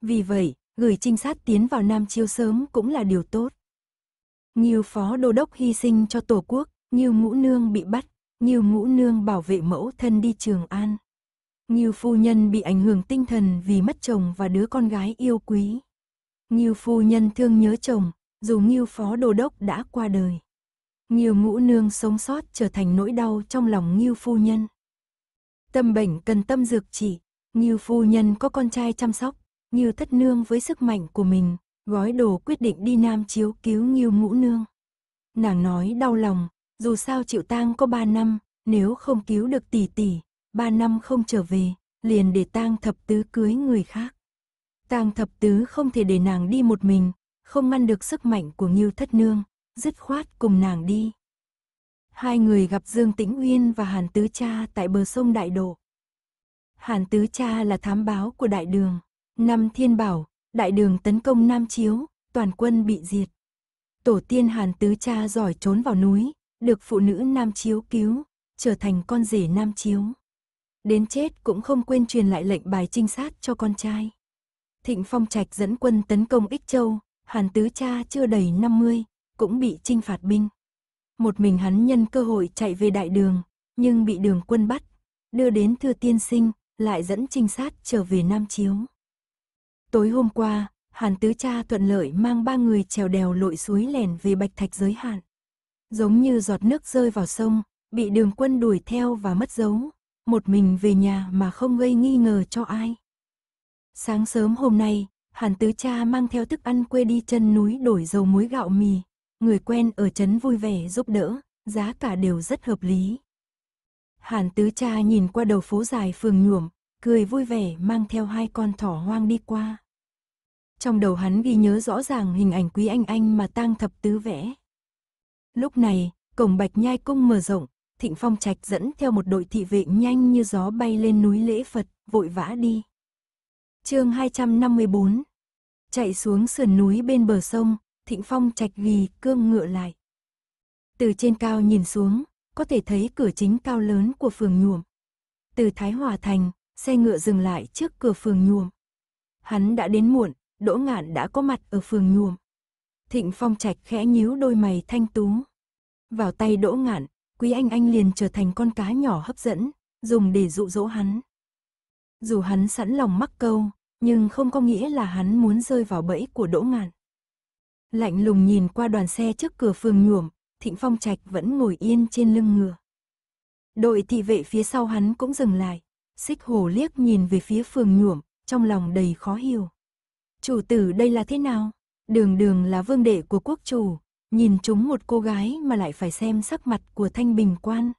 Vì vậy, gửi trinh sát tiến vào Nam Chiếu sớm cũng là điều tốt. Nhiều phó đô đốc hy sinh cho Tổ quốc, nhiều ngũ nương bị bắt, nhiều ngũ nương bảo vệ mẫu thân đi Trường An. Nhiều phu nhân bị ảnh hưởng tinh thần vì mất chồng và đứa con gái yêu quý. Nghiêu phu nhân thương nhớ chồng, dù Nghiêu phó đô đốc đã qua đời. Nghiêu ngũ nương sống sót trở thành nỗi đau trong lòng Nghiêu phu nhân. Tâm bệnh cần tâm dược trị Nghiêu phu nhân có con trai chăm sóc, Nghiêu thất nương với sức mạnh của mình, gói đồ quyết định đi Nam Chiếu cứu Nghiêu ngũ nương. Nàng nói đau lòng, dù sao chịu tang có ba năm, nếu không cứu được tỷ tỷ, ba năm không trở về, liền để tang thập tứ cưới người khác. Tang thập tứ không thể để nàng đi một mình, không ngăn được sức mạnh của Ngưu Thất Nương, dứt khoát cùng nàng đi. Hai người gặp Dương Tĩnh Uyên và Hàn Tứ Cha tại bờ sông Đại Độ. Hàn Tứ Cha là thám báo của Đại Đường. Năm Thiên Bảo, Đại Đường tấn công Nam Chiếu, toàn quân bị diệt. Tổ tiên Hàn Tứ Cha giỏi trốn vào núi, được phụ nữ Nam Chiếu cứu, trở thành con rể Nam Chiếu. Đến chết cũng không quên truyền lại lệnh bài trinh sát cho con trai. Thịnh Phong Trạch dẫn quân tấn công Ích Châu, Hàn Tứ Cha chưa đầy 50, cũng bị trinh phạt binh. Một mình hắn nhân cơ hội chạy về đại đường, nhưng bị đường quân bắt, đưa đến Thư Tiên Sinh, lại dẫn trinh sát trở về Nam Chiếu. Tối hôm qua, Hàn Tứ Cha thuận lợi mang ba người trèo đèo lội suối lẻn về Bạch Thạch giới hạn. Giống như giọt nước rơi vào sông, bị đường quân đuổi theo và mất dấu, một mình về nhà mà không gây nghi ngờ cho ai. Sáng sớm hôm nay, Hàn Tứ Cha mang theo thức ăn quê đi chân núi đổi dầu muối gạo mì. Người quen ở trấn vui vẻ giúp đỡ, giá cả đều rất hợp lý. Hàn Tứ Cha nhìn qua đầu phố dài phường nhuộm, cười vui vẻ mang theo hai con thỏ hoang đi qua. Trong đầu hắn ghi nhớ rõ ràng hình ảnh quý anh anh mà tang thập tứ vẽ. Lúc này, cổng bạch nhai cung mở rộng, thịnh phong trạch dẫn theo một đội thị vệ nhanh như gió bay lên núi lễ Phật, vội vã đi chương 254 Chạy xuống sườn núi bên bờ sông, thịnh phong trạch vì cương ngựa lại. Từ trên cao nhìn xuống, có thể thấy cửa chính cao lớn của phường nhuộm. Từ Thái Hòa Thành, xe ngựa dừng lại trước cửa phường nhuộm. Hắn đã đến muộn, Đỗ Ngạn đã có mặt ở phường nhuộm. Thịnh Phong Trạch khẽ nhíu đôi mày thanh tú. Vào tay Đỗ Ngạn, Quý Anh Anh liền trở thành con cá nhỏ hấp dẫn, dùng để dụ dỗ hắn. Dù hắn sẵn lòng mắc câu, nhưng không có nghĩa là hắn muốn rơi vào bẫy của Đỗ Ngạn. Lạnh lùng nhìn qua đoàn xe trước cửa phường nhuộm, Thịnh Phong Trạch vẫn ngồi yên trên lưng ngựa. Đội thị vệ phía sau hắn cũng dừng lại, xích hồ liếc nhìn về phía phường nhuộm, trong lòng đầy khó hiểu. Chủ tử đây là thế nào? Đường đường là vương đệ của quốc chủ, nhìn chúng một cô gái mà lại phải xem sắc mặt của thanh bình quan.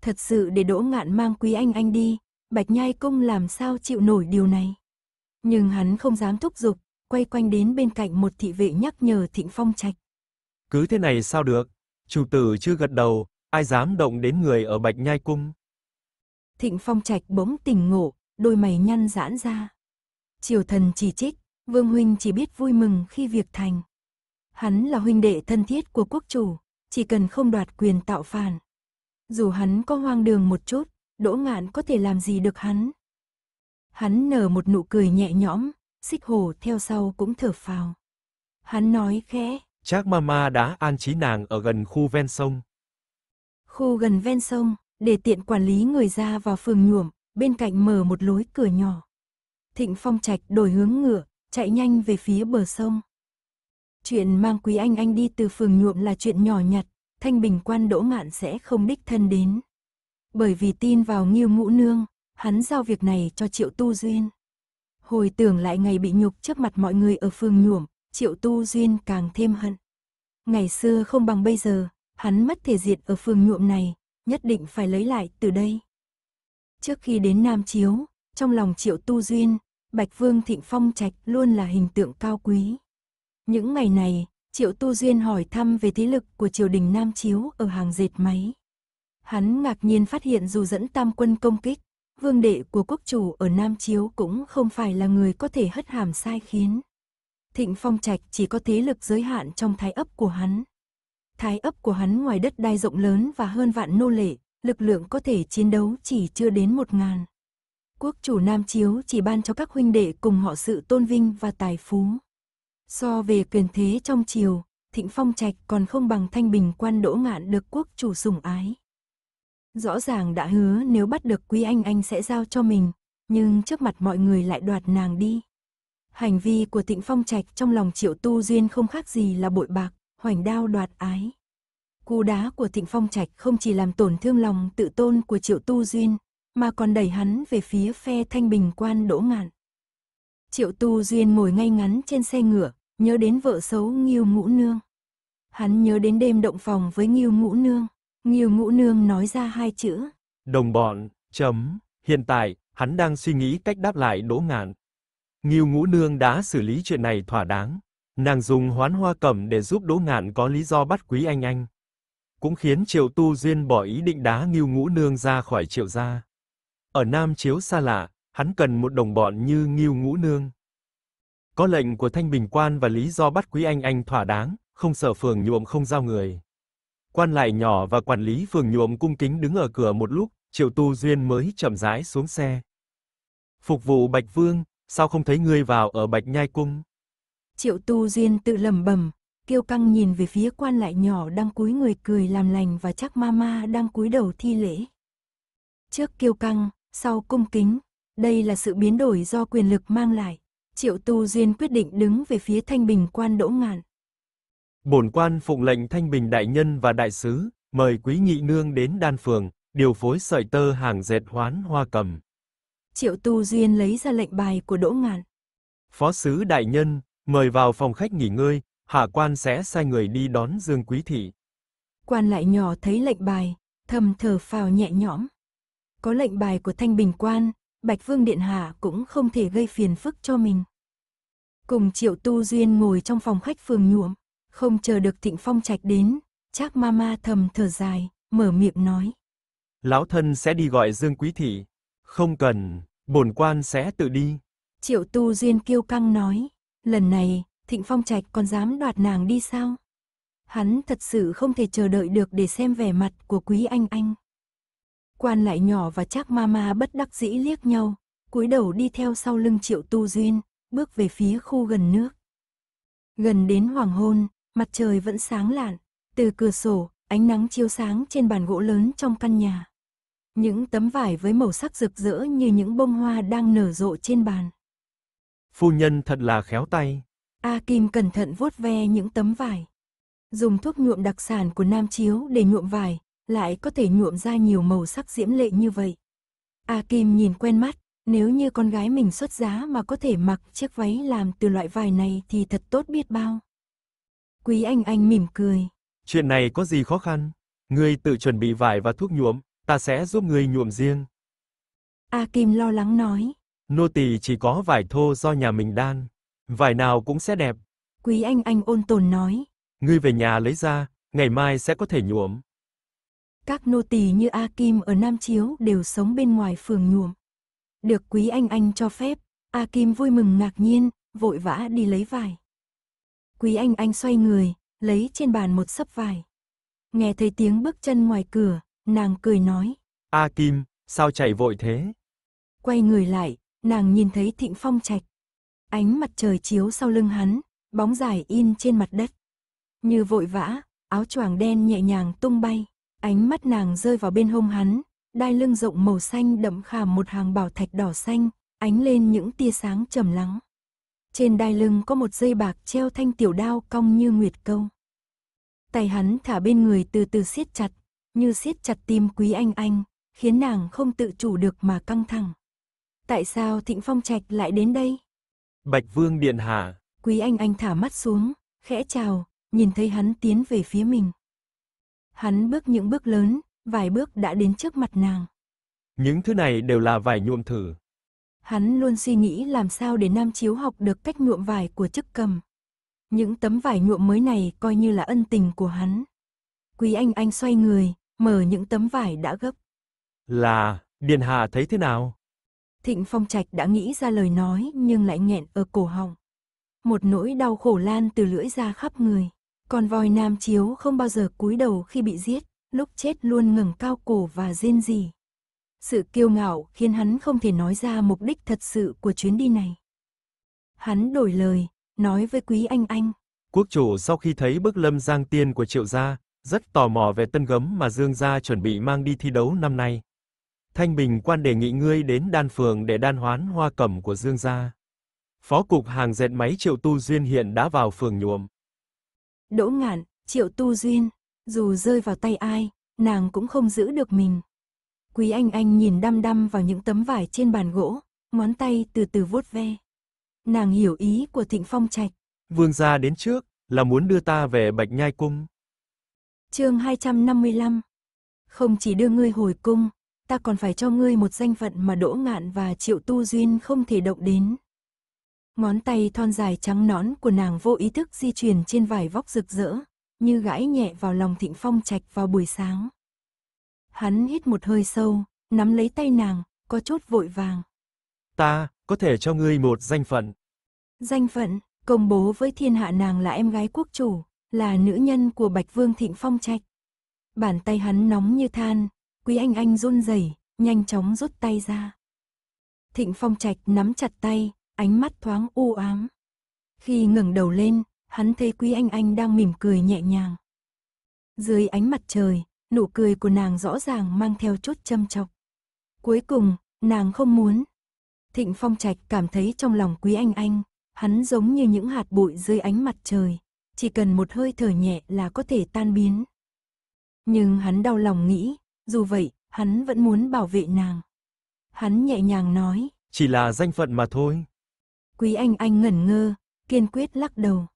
Thật sự để đỗ ngạn mang quý anh anh đi, Bạch Nhai Cung làm sao chịu nổi điều này. Nhưng hắn không dám thúc giục, quay quanh đến bên cạnh một thị vệ nhắc nhở Thịnh Phong Trạch. Cứ thế này sao được, chủ tử chưa gật đầu, ai dám động đến người ở Bạch Nhai Cung. Thịnh Phong Trạch bỗng tỉnh ngộ, đôi mày nhăn giãn ra. Triều thần chỉ trích, Vương Huynh chỉ biết vui mừng khi việc thành. Hắn là huynh đệ thân thiết của quốc chủ, chỉ cần không đoạt quyền tạo phản. Dù hắn có hoang đường một chút, Đỗ Ngạn có thể làm gì được hắn? Hắn nở một nụ cười nhẹ nhõm, xích hồ theo sau cũng thở phào. Hắn nói khẽ. Chắc mama đã an trí nàng ở gần khu ven sông. Khu gần ven sông, để tiện quản lý người ra vào phường nhuộm, bên cạnh mở một lối cửa nhỏ. Thịnh Phong Trạch đổi hướng ngựa, chạy nhanh về phía bờ sông. Chuyện mang Quý Anh Anh đi từ phường nhuộm là chuyện nhỏ nhặt, Thanh Bình Quan Đỗ Ngạn sẽ không đích thân đến. Bởi vì tin vào Nghiêu Ngũ Nương, hắn giao việc này cho Triệu Tu Duyên. Hồi tưởng lại ngày bị nhục trước mặt mọi người ở phường nhuộm, Triệu Tu Duyên càng thêm hận. Ngày xưa không bằng bây giờ, hắn mất thể diệt ở phường nhuộm này, nhất định phải lấy lại từ đây. Trước khi đến Nam Chiếu, trong lòng Triệu Tu Duyên, Bạch Vương Thịnh Phong Trạch luôn là hình tượng cao quý. Những ngày này, Triệu Tu Duyên hỏi thăm về thế lực của triều đình Nam Chiếu ở hàng dệt máy. Hắn ngạc nhiên phát hiện dù dẫn tam quân công kích, vương đệ của quốc chủ ở Nam Chiếu cũng không phải là người có thể hất hàm sai khiến. Thịnh Phong Trạch chỉ có thế lực giới hạn trong thái ấp của hắn. Thái ấp của hắn ngoài đất đai rộng lớn và hơn vạn nô lệ, lực lượng có thể chiến đấu chỉ chưa đến một ngàn. Quốc chủ Nam Chiếu chỉ ban cho các huynh đệ cùng họ sự tôn vinh và tài phú. So về quyền thế trong triều, Thịnh Phong Trạch còn không bằng Thanh Bình quan đỗ ngạn được quốc chủ sủng ái. Rõ ràng đã hứa nếu bắt được Quý Anh anh sẽ giao cho mình, nhưng trước mặt mọi người lại đoạt nàng đi. Hành vi của Tịnh Phong Trạch trong lòng Triệu Tu Duyên không khác gì là bội bạc, hoành đao đoạt ái. Cú đá của Tịnh Phong Trạch không chỉ làm tổn thương lòng tự tôn của Triệu Tu Duyên, mà còn đẩy hắn về phía phe Thanh Bình quan Đỗ Ngạn. Triệu Tu Duyên ngồi ngay ngắn trên xe ngựa, nhớ đến vợ xấu Nghiêu Ngũ Nương. Hắn nhớ đến đêm động phòng với Nghiêu Ngũ Nương. Nhiều ngũ nương nói ra hai chữ. Đồng bọn, chấm, hiện tại, hắn đang suy nghĩ cách đáp lại đỗ ngạn. Nghiêu ngũ nương đã xử lý chuyện này thỏa đáng. Nàng dùng hoán hoa cẩm để giúp đỗ ngạn có lý do bắt quý anh anh. Cũng khiến triệu tu duyên bỏ ý định đá nghiêu ngũ nương ra khỏi triệu gia. Ở Nam Chiếu xa lạ, hắn cần một đồng bọn như nghiêu ngũ nương. Có lệnh của Thanh Bình Quan và lý do bắt quý anh anh thỏa đáng, không sợ phường nhuộm không giao người. Quan lại nhỏ và quản lý phường nhuộm cung kính đứng ở cửa một lúc, Triệu Tu Duyên mới chậm rãi xuống xe. Phục vụ Bạch Vương, sao không thấy ngươi vào ở Bạch Nhai Cung? Triệu Tu Duyên tự lầm bầm, kiêu căng nhìn về phía quan lại nhỏ đang cúi người cười làm lành và chắc mama đang cúi đầu thi lễ. Trước kiêu căng, sau cung kính, đây là sự biến đổi do quyền lực mang lại. Triệu Tu Duyên quyết định đứng về phía thanh bình quan đỗ ngạn. Bổn quan phụng lệnh Thanh Bình đại nhân và đại sứ, mời quý nhị nương đến đan phường, điều phối sợi tơ hàng dệt hoán hoa cầm. Triệu Tu Duyên lấy ra lệnh bài của Đỗ Ngạn. Phó sứ đại nhân, mời vào phòng khách nghỉ ngơi, hạ quan sẽ sai người đi đón Dương Quý Thị. Quan lại nhỏ thấy lệnh bài, thầm thở phào nhẹ nhõm. Có lệnh bài của Thanh Bình Quan, Bạch Vương Điện Hạ cũng không thể gây phiền phức cho mình. Cùng Triệu Tu Duyên ngồi trong phòng khách phường nhuộm. Không chờ được Thịnh Phong Trạch đến, Trác Mama thầm thở dài, mở miệng nói: "Lão thân sẽ đi gọi Dương Quý thị, không cần, bổn quan sẽ tự đi." Triệu Tu Duyên kiêu căng nói, lần này, Thịnh Phong Trạch còn dám đoạt nàng đi sao? Hắn thật sự không thể chờ đợi được để xem vẻ mặt của Quý Anh Anh. Quan lại nhỏ và Trác Mama bất đắc dĩ liếc nhau, cúi đầu đi theo sau lưng Triệu Tu Duyên, bước về phía khu gần nước. Gần đến hoàng hôn, mặt trời vẫn sáng lạn, từ cửa sổ, ánh nắng chiếu sáng trên bàn gỗ lớn trong căn nhà. Những tấm vải với màu sắc rực rỡ như những bông hoa đang nở rộ trên bàn. Phu nhân thật là khéo tay. A Kim cẩn thận vuốt ve những tấm vải. Dùng thuốc nhuộm đặc sản của Nam Chiếu để nhuộm vải, lại có thể nhuộm ra nhiều màu sắc diễm lệ như vậy. A Kim nhìn quen mắt, nếu như con gái mình xuất giá mà có thể mặc chiếc váy làm từ loại vải này thì thật tốt biết bao. Quý Anh Anh mỉm cười. Chuyện này có gì khó khăn? Ngươi tự chuẩn bị vải và thuốc nhuộm, ta sẽ giúp ngươi nhuộm riêng. A Kim lo lắng nói. Nô tỳ chỉ có vải thô do nhà mình đan, vải nào cũng sẽ đẹp. Quý Anh Anh ôn tồn nói. Ngươi về nhà lấy ra, ngày mai sẽ có thể nhuộm. Các nô tỳ như A Kim ở Nam Chiếu đều sống bên ngoài phường nhuộm. Được Quý Anh Anh cho phép, A Kim vui mừng ngạc nhiên, vội vã đi lấy vải. Quý Anh Anh xoay người, lấy trên bàn một sấp vải. Nghe thấy tiếng bước chân ngoài cửa, nàng cười nói. A Kim, sao chạy vội thế? Quay người lại, nàng nhìn thấy Thịnh Phong Trạch. Ánh mặt trời chiếu sau lưng hắn, bóng dài in trên mặt đất. Như vội vã, áo choàng đen nhẹ nhàng tung bay, ánh mắt nàng rơi vào bên hông hắn, đai lưng rộng màu xanh đậm khảm một hàng bảo thạch đỏ xanh, ánh lên những tia sáng trầm lắng. Trên đai lưng có một dây bạc treo thanh tiểu đao cong như nguyệt câu. Tay hắn thả bên người từ từ siết chặt, như siết chặt tim quý anh anh, khiến nàng không tự chủ được mà căng thẳng. Tại sao Thịnh Phong Trạch lại đến đây? Bạch Vương Điện Hạ. Quý anh anh thả mắt xuống, khẽ chào, nhìn thấy hắn tiến về phía mình. Hắn bước những bước lớn, vài bước đã đến trước mặt nàng. Những thứ này đều là vải nhuộm thử. Hắn luôn suy nghĩ làm sao để Nam Chiếu học được cách nhuộm vải của chức cầm. Những tấm vải nhuộm mới này coi như là ân tình của hắn. Quý Anh Anh xoay người, mở những tấm vải đã gấp. Là, Điền hạ thấy thế nào? Thịnh Phong Trạch đã nghĩ ra lời nói nhưng lại nghẹn ở cổ họng. Một nỗi đau khổ lan từ lưỡi ra khắp người. Còn voi Nam Chiếu không bao giờ cúi đầu khi bị giết, lúc chết luôn ngẩng cao cổ và rên rỉ. Sự kiêu ngạo khiến hắn không thể nói ra mục đích thật sự của chuyến đi này. Hắn đổi lời, nói với Quý Anh Anh. Quốc chủ sau khi thấy bức lâm giang tiên của triệu gia, rất tò mò về tân gấm mà Dương gia chuẩn bị mang đi thi đấu năm nay. Thanh Bình quan đề nghị ngươi đến đan phường để đan hoán hoa cẩm của Dương gia. Phó cục hàng dệt máy Triệu Tu Duyên hiện đã vào phường nhuộm. Đỗ ngạn, Triệu Tu Duyên, dù rơi vào tay ai, nàng cũng không giữ được mình. Quý Anh Anh nhìn đăm đăm vào những tấm vải trên bàn gỗ, ngón tay từ từ vuốt ve. Nàng hiểu ý của Thịnh Phong Trạch. Vương gia đến trước, là muốn đưa ta về Bạch Nhai Cung. chương 255 Không chỉ đưa ngươi hồi cung, ta còn phải cho ngươi một danh phận mà Đỗ Ngạn và Triệu Tu Duyên không thể động đến. Ngón tay thon dài trắng nõn của nàng vô ý thức di chuyển trên vải vóc rực rỡ, như gãi nhẹ vào lòng Thịnh Phong Trạch vào buổi sáng. Hắn hít một hơi sâu, nắm lấy tay nàng, có chút vội vàng. Ta, có thể cho ngươi một danh phận. Danh phận, công bố với thiên hạ nàng là em gái quốc chủ, là nữ nhân của Bạch Vương Thịnh Phong Trạch. Bàn tay hắn nóng như than, Quý Anh Anh run rẩy, nhanh chóng rút tay ra. Thịnh Phong Trạch nắm chặt tay, ánh mắt thoáng u ám. Khi ngẩng đầu lên, hắn thấy Quý Anh Anh đang mỉm cười nhẹ nhàng. Dưới ánh mặt trời, nụ cười của nàng rõ ràng mang theo chút châm chọc. Cuối cùng, nàng không muốn. Thịnh Phong Trạch cảm thấy trong lòng Quý Anh Anh, hắn giống như những hạt bụi dưới ánh mặt trời, chỉ cần một hơi thở nhẹ là có thể tan biến. Nhưng hắn đau lòng nghĩ, dù vậy, hắn vẫn muốn bảo vệ nàng. Hắn nhẹ nhàng nói, chỉ là danh phận mà thôi. Quý Anh Anh ngẩn ngơ, kiên quyết lắc đầu.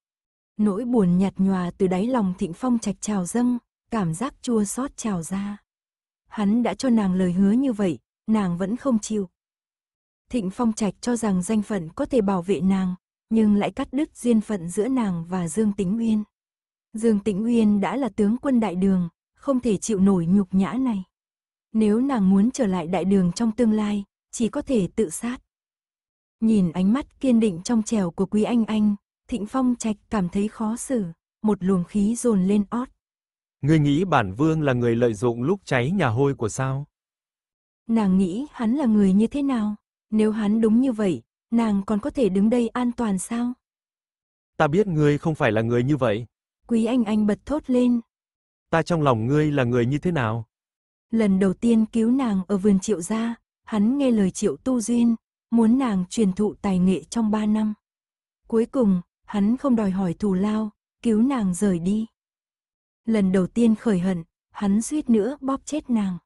Nỗi buồn nhạt nhòa từ đáy lòng Thịnh Phong Trạch trào dâng, cảm giác chua xót trào ra. Hắn đã cho nàng lời hứa như vậy, nàng vẫn không chịu. Thịnh Phong Trạch cho rằng danh phận có thể bảo vệ nàng, nhưng lại cắt đứt duyên phận giữa nàng và Dương Tĩnh Uyên. Dương Tĩnh Uyên đã là tướng quân đại đường, không thể chịu nổi nhục nhã này. Nếu nàng muốn trở lại đại đường trong tương lai, chỉ có thể tự sát. Nhìn ánh mắt kiên định trong trèo của Quý Anh Anh, Thịnh Phong Trạch cảm thấy khó xử, một luồng khí dồn lên ót. Ngươi nghĩ bản vương là người lợi dụng lúc cháy nhà hôi của sao? Nàng nghĩ hắn là người như thế nào? Nếu hắn đúng như vậy, nàng còn có thể đứng đây an toàn sao? Ta biết ngươi không phải là người như vậy. Quý anh anh bật thốt lên. Ta trong lòng ngươi là người như thế nào? Lần đầu tiên cứu nàng ở vườn triệu gia, hắn nghe lời triệu tu duyên, muốn nàng truyền thụ tài nghệ trong ba năm. Cuối cùng, hắn không đòi hỏi thù lao, cứu nàng rời đi lần đầu tiên khởi hận, hắn suýt nữa bóp chết nàng.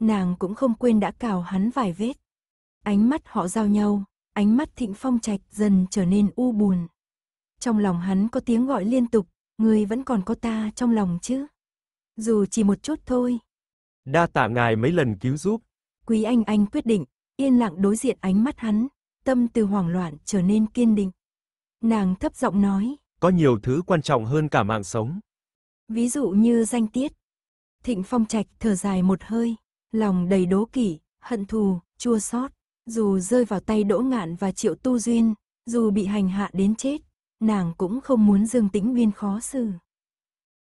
Nàng cũng không quên đã cào hắn vài vết. Ánh mắt họ giao nhau, ánh mắt thịnh phong trạch dần trở nên u buồn. Trong lòng hắn có tiếng gọi liên tục, người vẫn còn có ta trong lòng chứ. Dù chỉ một chút thôi. Đa tạ ngài mấy lần cứu giúp. Quý anh anh quyết định, yên lặng đối diện ánh mắt hắn, tâm từ hoảng loạn trở nên kiên định. Nàng thấp giọng nói. Có nhiều thứ quan trọng hơn cả mạng sống ví dụ như danh tiết. Thịnh Phong Trạch thở dài một hơi, lòng đầy đố kỵ, hận thù, chua xót. Dù rơi vào tay Đỗ Ngạn và Triệu Tu Duyên, dù bị hành hạ đến chết, nàng cũng không muốn Dương Tĩnh Uyên khó xử.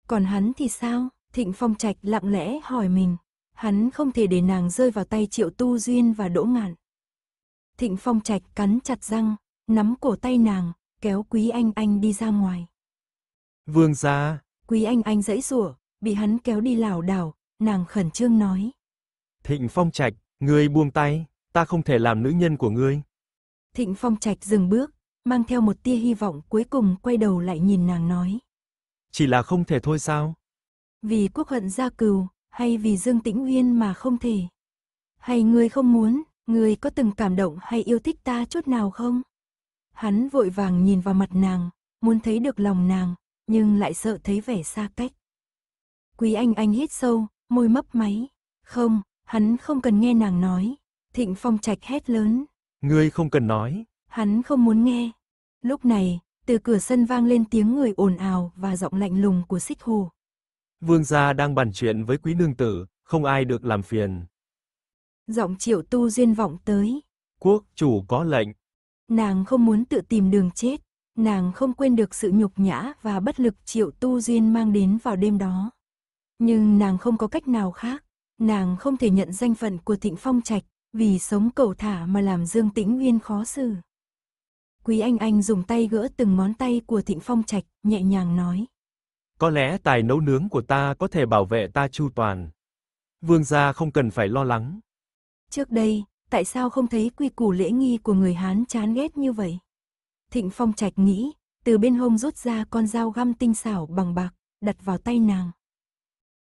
Còn hắn thì sao? Thịnh Phong Trạch lặng lẽ hỏi mình. Hắn không thể để nàng rơi vào tay Triệu Tu Duyên và Đỗ Ngạn. Thịnh Phong Trạch cắn chặt răng, nắm cổ tay nàng, kéo Quý Anh Anh đi ra ngoài. Vương gia, Quý Anh Anh dãy rủa, bị hắn kéo đi lảo đảo, nàng khẩn trương nói. Thịnh Phong Trạch, ngươi buông tay, ta không thể làm nữ nhân của ngươi. Thịnh Phong Trạch dừng bước, mang theo một tia hy vọng cuối cùng quay đầu lại nhìn nàng nói. Chỉ là không thể thôi sao? Vì quốc hận gia cừu, hay vì Dương Tĩnh Uyên mà không thể? Hay ngươi không muốn, ngươi có từng cảm động hay yêu thích ta chút nào không? Hắn vội vàng nhìn vào mặt nàng, muốn thấy được lòng nàng, nhưng lại sợ thấy vẻ xa cách. Quý Anh Anh hít sâu, môi mấp máy. Không, hắn không cần nghe nàng nói. Thịnh Phong Trạch hét lớn. Ngươi không cần nói. Hắn không muốn nghe. Lúc này, từ cửa sân vang lên tiếng người ồn ào và giọng lạnh lùng của xích hồ. Vương gia đang bàn chuyện với quý nương tử, không ai được làm phiền. Giọng triệu tu duyên vọng tới. Quốc chủ có lệnh. Nàng không muốn tự tìm đường chết nàng không quên được sự nhục nhã và bất lực triệu tu duyên mang đến vào đêm đó. Nhưng nàng không có cách nào khác, nàng không thể nhận danh phận của Thịnh Phong Trạch, vì sống cầu thả mà làm Dương Tĩnh nguyên khó xử. Quý Anh Anh dùng tay gỡ từng món tay của Thịnh Phong Trạch, nhẹ nhàng nói. Có lẽ tài nấu nướng của ta có thể bảo vệ ta chu toàn. Vương gia không cần phải lo lắng. Trước đây, tại sao không thấy quy củ lễ nghi của người Hán chán ghét như vậy? Thịnh Phong Trạch nghĩ, từ bên hông rút ra con dao găm tinh xảo bằng bạc, đặt vào tay nàng.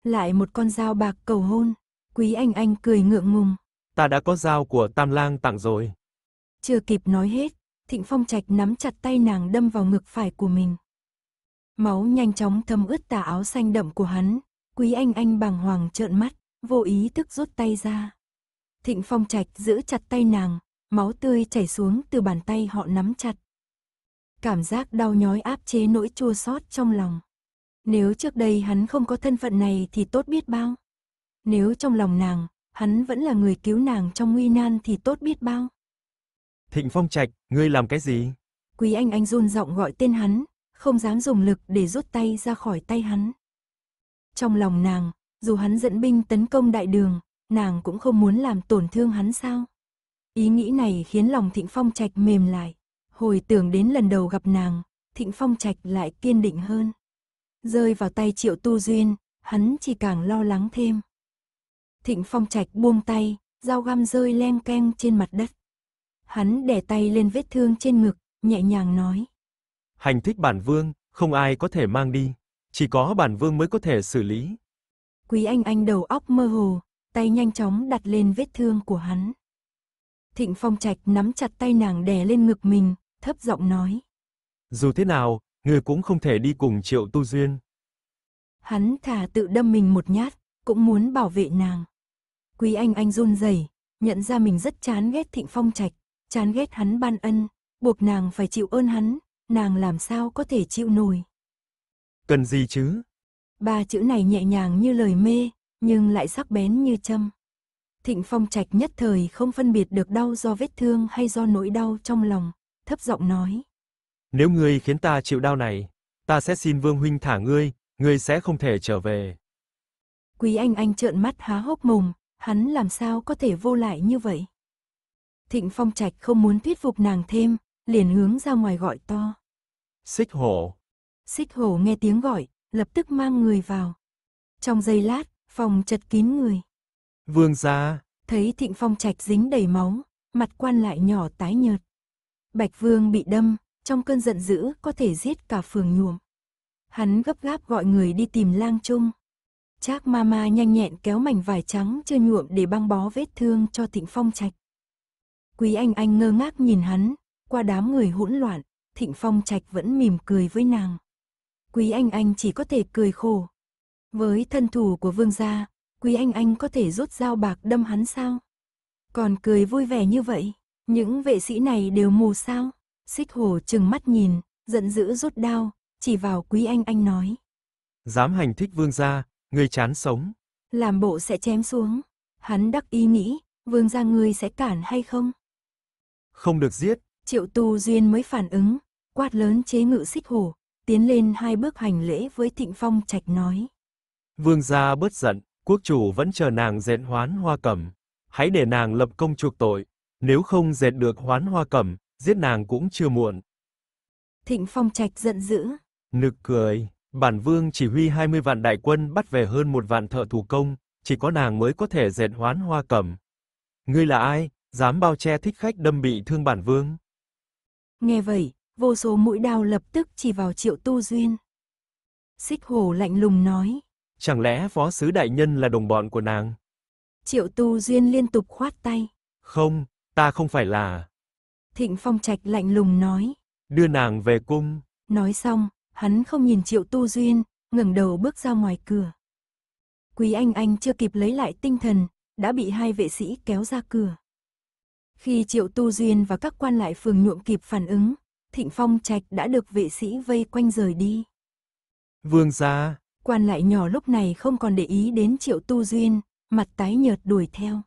Lại một con dao bạc cầu hôn, Quý Anh Anh cười ngượng ngùng. Ta đã có dao của Tam Lang tặng rồi. Chưa kịp nói hết, Thịnh Phong Trạch nắm chặt tay nàng đâm vào ngực phải của mình. Máu nhanh chóng thấm ướt tà áo xanh đậm của hắn, Quý Anh Anh bàng hoàng trợn mắt, vô ý thức rút tay ra. Thịnh Phong Trạch giữ chặt tay nàng, máu tươi chảy xuống từ bàn tay họ nắm chặt. Cảm giác đau nhói áp chế nỗi chua xót trong lòng. Nếu trước đây hắn không có thân phận này thì tốt biết bao. Nếu trong lòng nàng, hắn vẫn là người cứu nàng trong nguy nan thì tốt biết bao. Thịnh Phong Trạch, ngươi làm cái gì? Quý Anh Anh run giọng gọi tên hắn, không dám dùng lực để rút tay ra khỏi tay hắn. Trong lòng nàng, dù hắn dẫn binh tấn công đại đường, nàng cũng không muốn làm tổn thương hắn sao. Ý nghĩ này khiến lòng Thịnh Phong Trạch mềm lại. Hồi tưởng đến lần đầu gặp nàng, Thịnh Phong Trạch lại kiên định hơn. Rơi vào tay Triệu Tu Duyên, hắn chỉ càng lo lắng thêm. Thịnh Phong Trạch buông tay, dao găm rơi leng keng trên mặt đất. Hắn đè tay lên vết thương trên ngực, nhẹ nhàng nói. Hành thích bản vương, không ai có thể mang đi. Chỉ có bản vương mới có thể xử lý. Quý anh anh đầu óc mơ hồ, tay nhanh chóng đặt lên vết thương của hắn. Thịnh Phong Trạch nắm chặt tay nàng đè lên ngực mình, thấp giọng nói. Dù thế nào, người cũng không thể đi cùng triệu tu duyên. Hắn thả tự đâm mình một nhát, cũng muốn bảo vệ nàng. Quý anh anh run rẩy nhận ra mình rất chán ghét thịnh phong trạch, chán ghét hắn ban ân, buộc nàng phải chịu ơn hắn, nàng làm sao có thể chịu nổi. Cần gì chứ? Ba chữ này nhẹ nhàng như lời mê, nhưng lại sắc bén như châm. Thịnh Phong Trạch nhất thời không phân biệt được đau do vết thương hay do nỗi đau trong lòng, thấp giọng nói. Nếu ngươi khiến ta chịu đau này, ta sẽ xin Vương huynh thả ngươi, ngươi sẽ không thể trở về. Quý Anh Anh trợn mắt há hốc mồm, hắn làm sao có thể vô lại như vậy? Thịnh Phong Trạch không muốn thuyết phục nàng thêm, liền hướng ra ngoài gọi to. Xích hổ. Xích hổ nghe tiếng gọi, lập tức mang người vào. Trong giây lát, phòng chật kín người. Vương gia. Thấy Thịnh Phong Trạch dính đầy máu, mặt quan lại nhỏ tái nhợt. Bạch Vương bị đâm, trong cơn giận dữ có thể giết cả phường nhuộm. Hắn gấp gáp gọi người đi tìm lang trung. Trác Mama nhanh nhẹn kéo mảnh vải trắng chưa nhuộm để băng bó vết thương cho Thịnh Phong Trạch. Quý Anh Anh ngơ ngác nhìn hắn, qua đám người hỗn loạn, Thịnh Phong Trạch vẫn mỉm cười với nàng. Quý Anh Anh chỉ có thể cười khổ. Với thân thủ của vương gia, Quý Anh Anh có thể rút dao bạc đâm hắn sao? Còn cười vui vẻ như vậy. Những vệ sĩ này đều mù sao? Xích hồ chừng mắt nhìn, giận dữ rút đao, chỉ vào quý anh anh nói. Dám hành thích vương gia, người chán sống. Làm bộ sẽ chém xuống. Hắn đắc ý nghĩ, vương gia người sẽ cản hay không? Không được giết. Triệu tu duyên mới phản ứng, quát lớn chế ngự xích hồ tiến lên hai bước hành lễ với thịnh phong trạch nói. Vương gia bớt giận, quốc chủ vẫn chờ nàng dẹn hoán hoa cẩm. Hãy để nàng lập công chuộc tội, nếu không dệt được hoán hoa cẩm, giết nàng cũng chưa muộn. Thịnh Phong Trạch giận dữ. Nực cười, bản vương chỉ huy 20 vạn đại quân bắt về hơn một vạn thợ thủ công, chỉ có nàng mới có thể dệt hoán hoa cẩm. Ngươi là ai, dám bao che thích khách đâm bị thương bản vương? Nghe vậy, vô số mũi đao lập tức chỉ vào Triệu Tu Duyên. Xích Hồ lạnh lùng nói. Chẳng lẽ phó sứ đại nhân là đồng bọn của nàng? Triệu Tu Duyên liên tục khoát tay. Không, Ta không phải là... Thịnh Phong Trạch lạnh lùng nói. Đưa nàng về cung. Nói xong, hắn không nhìn Triệu Tu Duyên, ngẩng đầu bước ra ngoài cửa. Quý Anh Anh chưa kịp lấy lại tinh thần, đã bị hai vệ sĩ kéo ra cửa. Khi Triệu Tu Duyên và các quan lại phường nhuộm kịp phản ứng, Thịnh Phong Trạch đã được vệ sĩ vây quanh rời đi. Vương gia. Quan lại nhỏ lúc này không còn để ý đến Triệu Tu Duyên, mặt tái nhợt đuổi theo.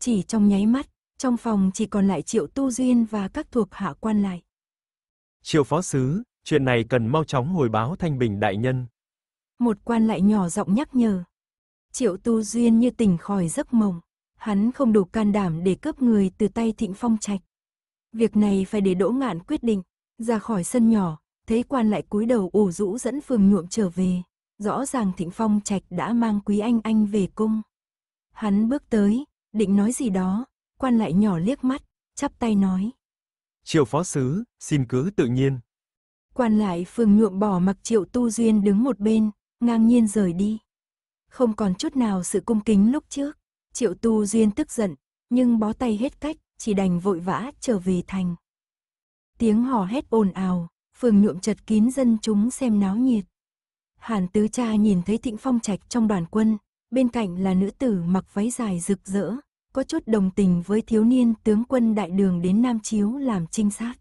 Chỉ trong nháy mắt, trong phòng chỉ còn lại Triệu Tu Duyên và các thuộc hạ quan lại. Triệu Phó Sứ, chuyện này cần mau chóng hồi báo Thanh Bình Đại Nhân. Một quan lại nhỏ giọng nhắc nhở. Triệu Tu Duyên như tỉnh khỏi giấc mộng. Hắn không đủ can đảm để cướp người từ tay Thịnh Phong Trạch. Việc này phải để Đỗ Ngạn quyết định. Ra khỏi sân nhỏ, thấy quan lại cúi đầu ủ rũ dẫn phường nhuộm trở về. Rõ ràng Thịnh Phong Trạch đã mang Quý Anh Anh về cung. Hắn bước tới, định nói gì đó, quan lại nhỏ liếc mắt, chắp tay nói. Triệu phó sứ, xin cứ tự nhiên. Quan lại phường nhuộm bỏ mặc triệu tu duyên đứng một bên, ngang nhiên rời đi. Không còn chút nào sự cung kính lúc trước, triệu tu duyên tức giận, nhưng bó tay hết cách, chỉ đành vội vã trở về thành. Tiếng hò hét ồn ào, phường nhuộm chật kín dân chúng xem náo nhiệt. Hàn tứ cha nhìn thấy thịnh phong trạch trong đoàn quân, bên cạnh là nữ tử mặc váy dài rực rỡ, có chút đồng tình với thiếu niên tướng quân đại đường đến Nam Chiếu làm trinh sát.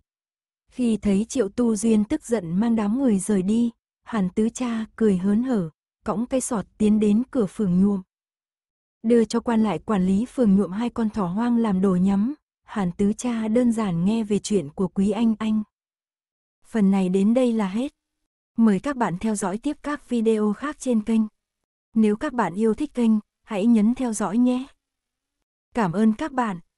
Khi thấy Triệu Tu Duyên tức giận mang đám người rời đi, Hàn Tứ Cha cười hớn hở, cõng cây sọt tiến đến cửa phường nhuộm. Đưa cho quan lại quản lý phường nhuộm hai con thỏ hoang làm đồ nhắm, Hàn Tứ Cha đơn giản nghe về chuyện của Quý Anh Anh. Phần này đến đây là hết. Mời các bạn theo dõi tiếp các video khác trên kênh. Nếu các bạn yêu thích kênh, hãy nhấn theo dõi nhé. Cảm ơn các bạn.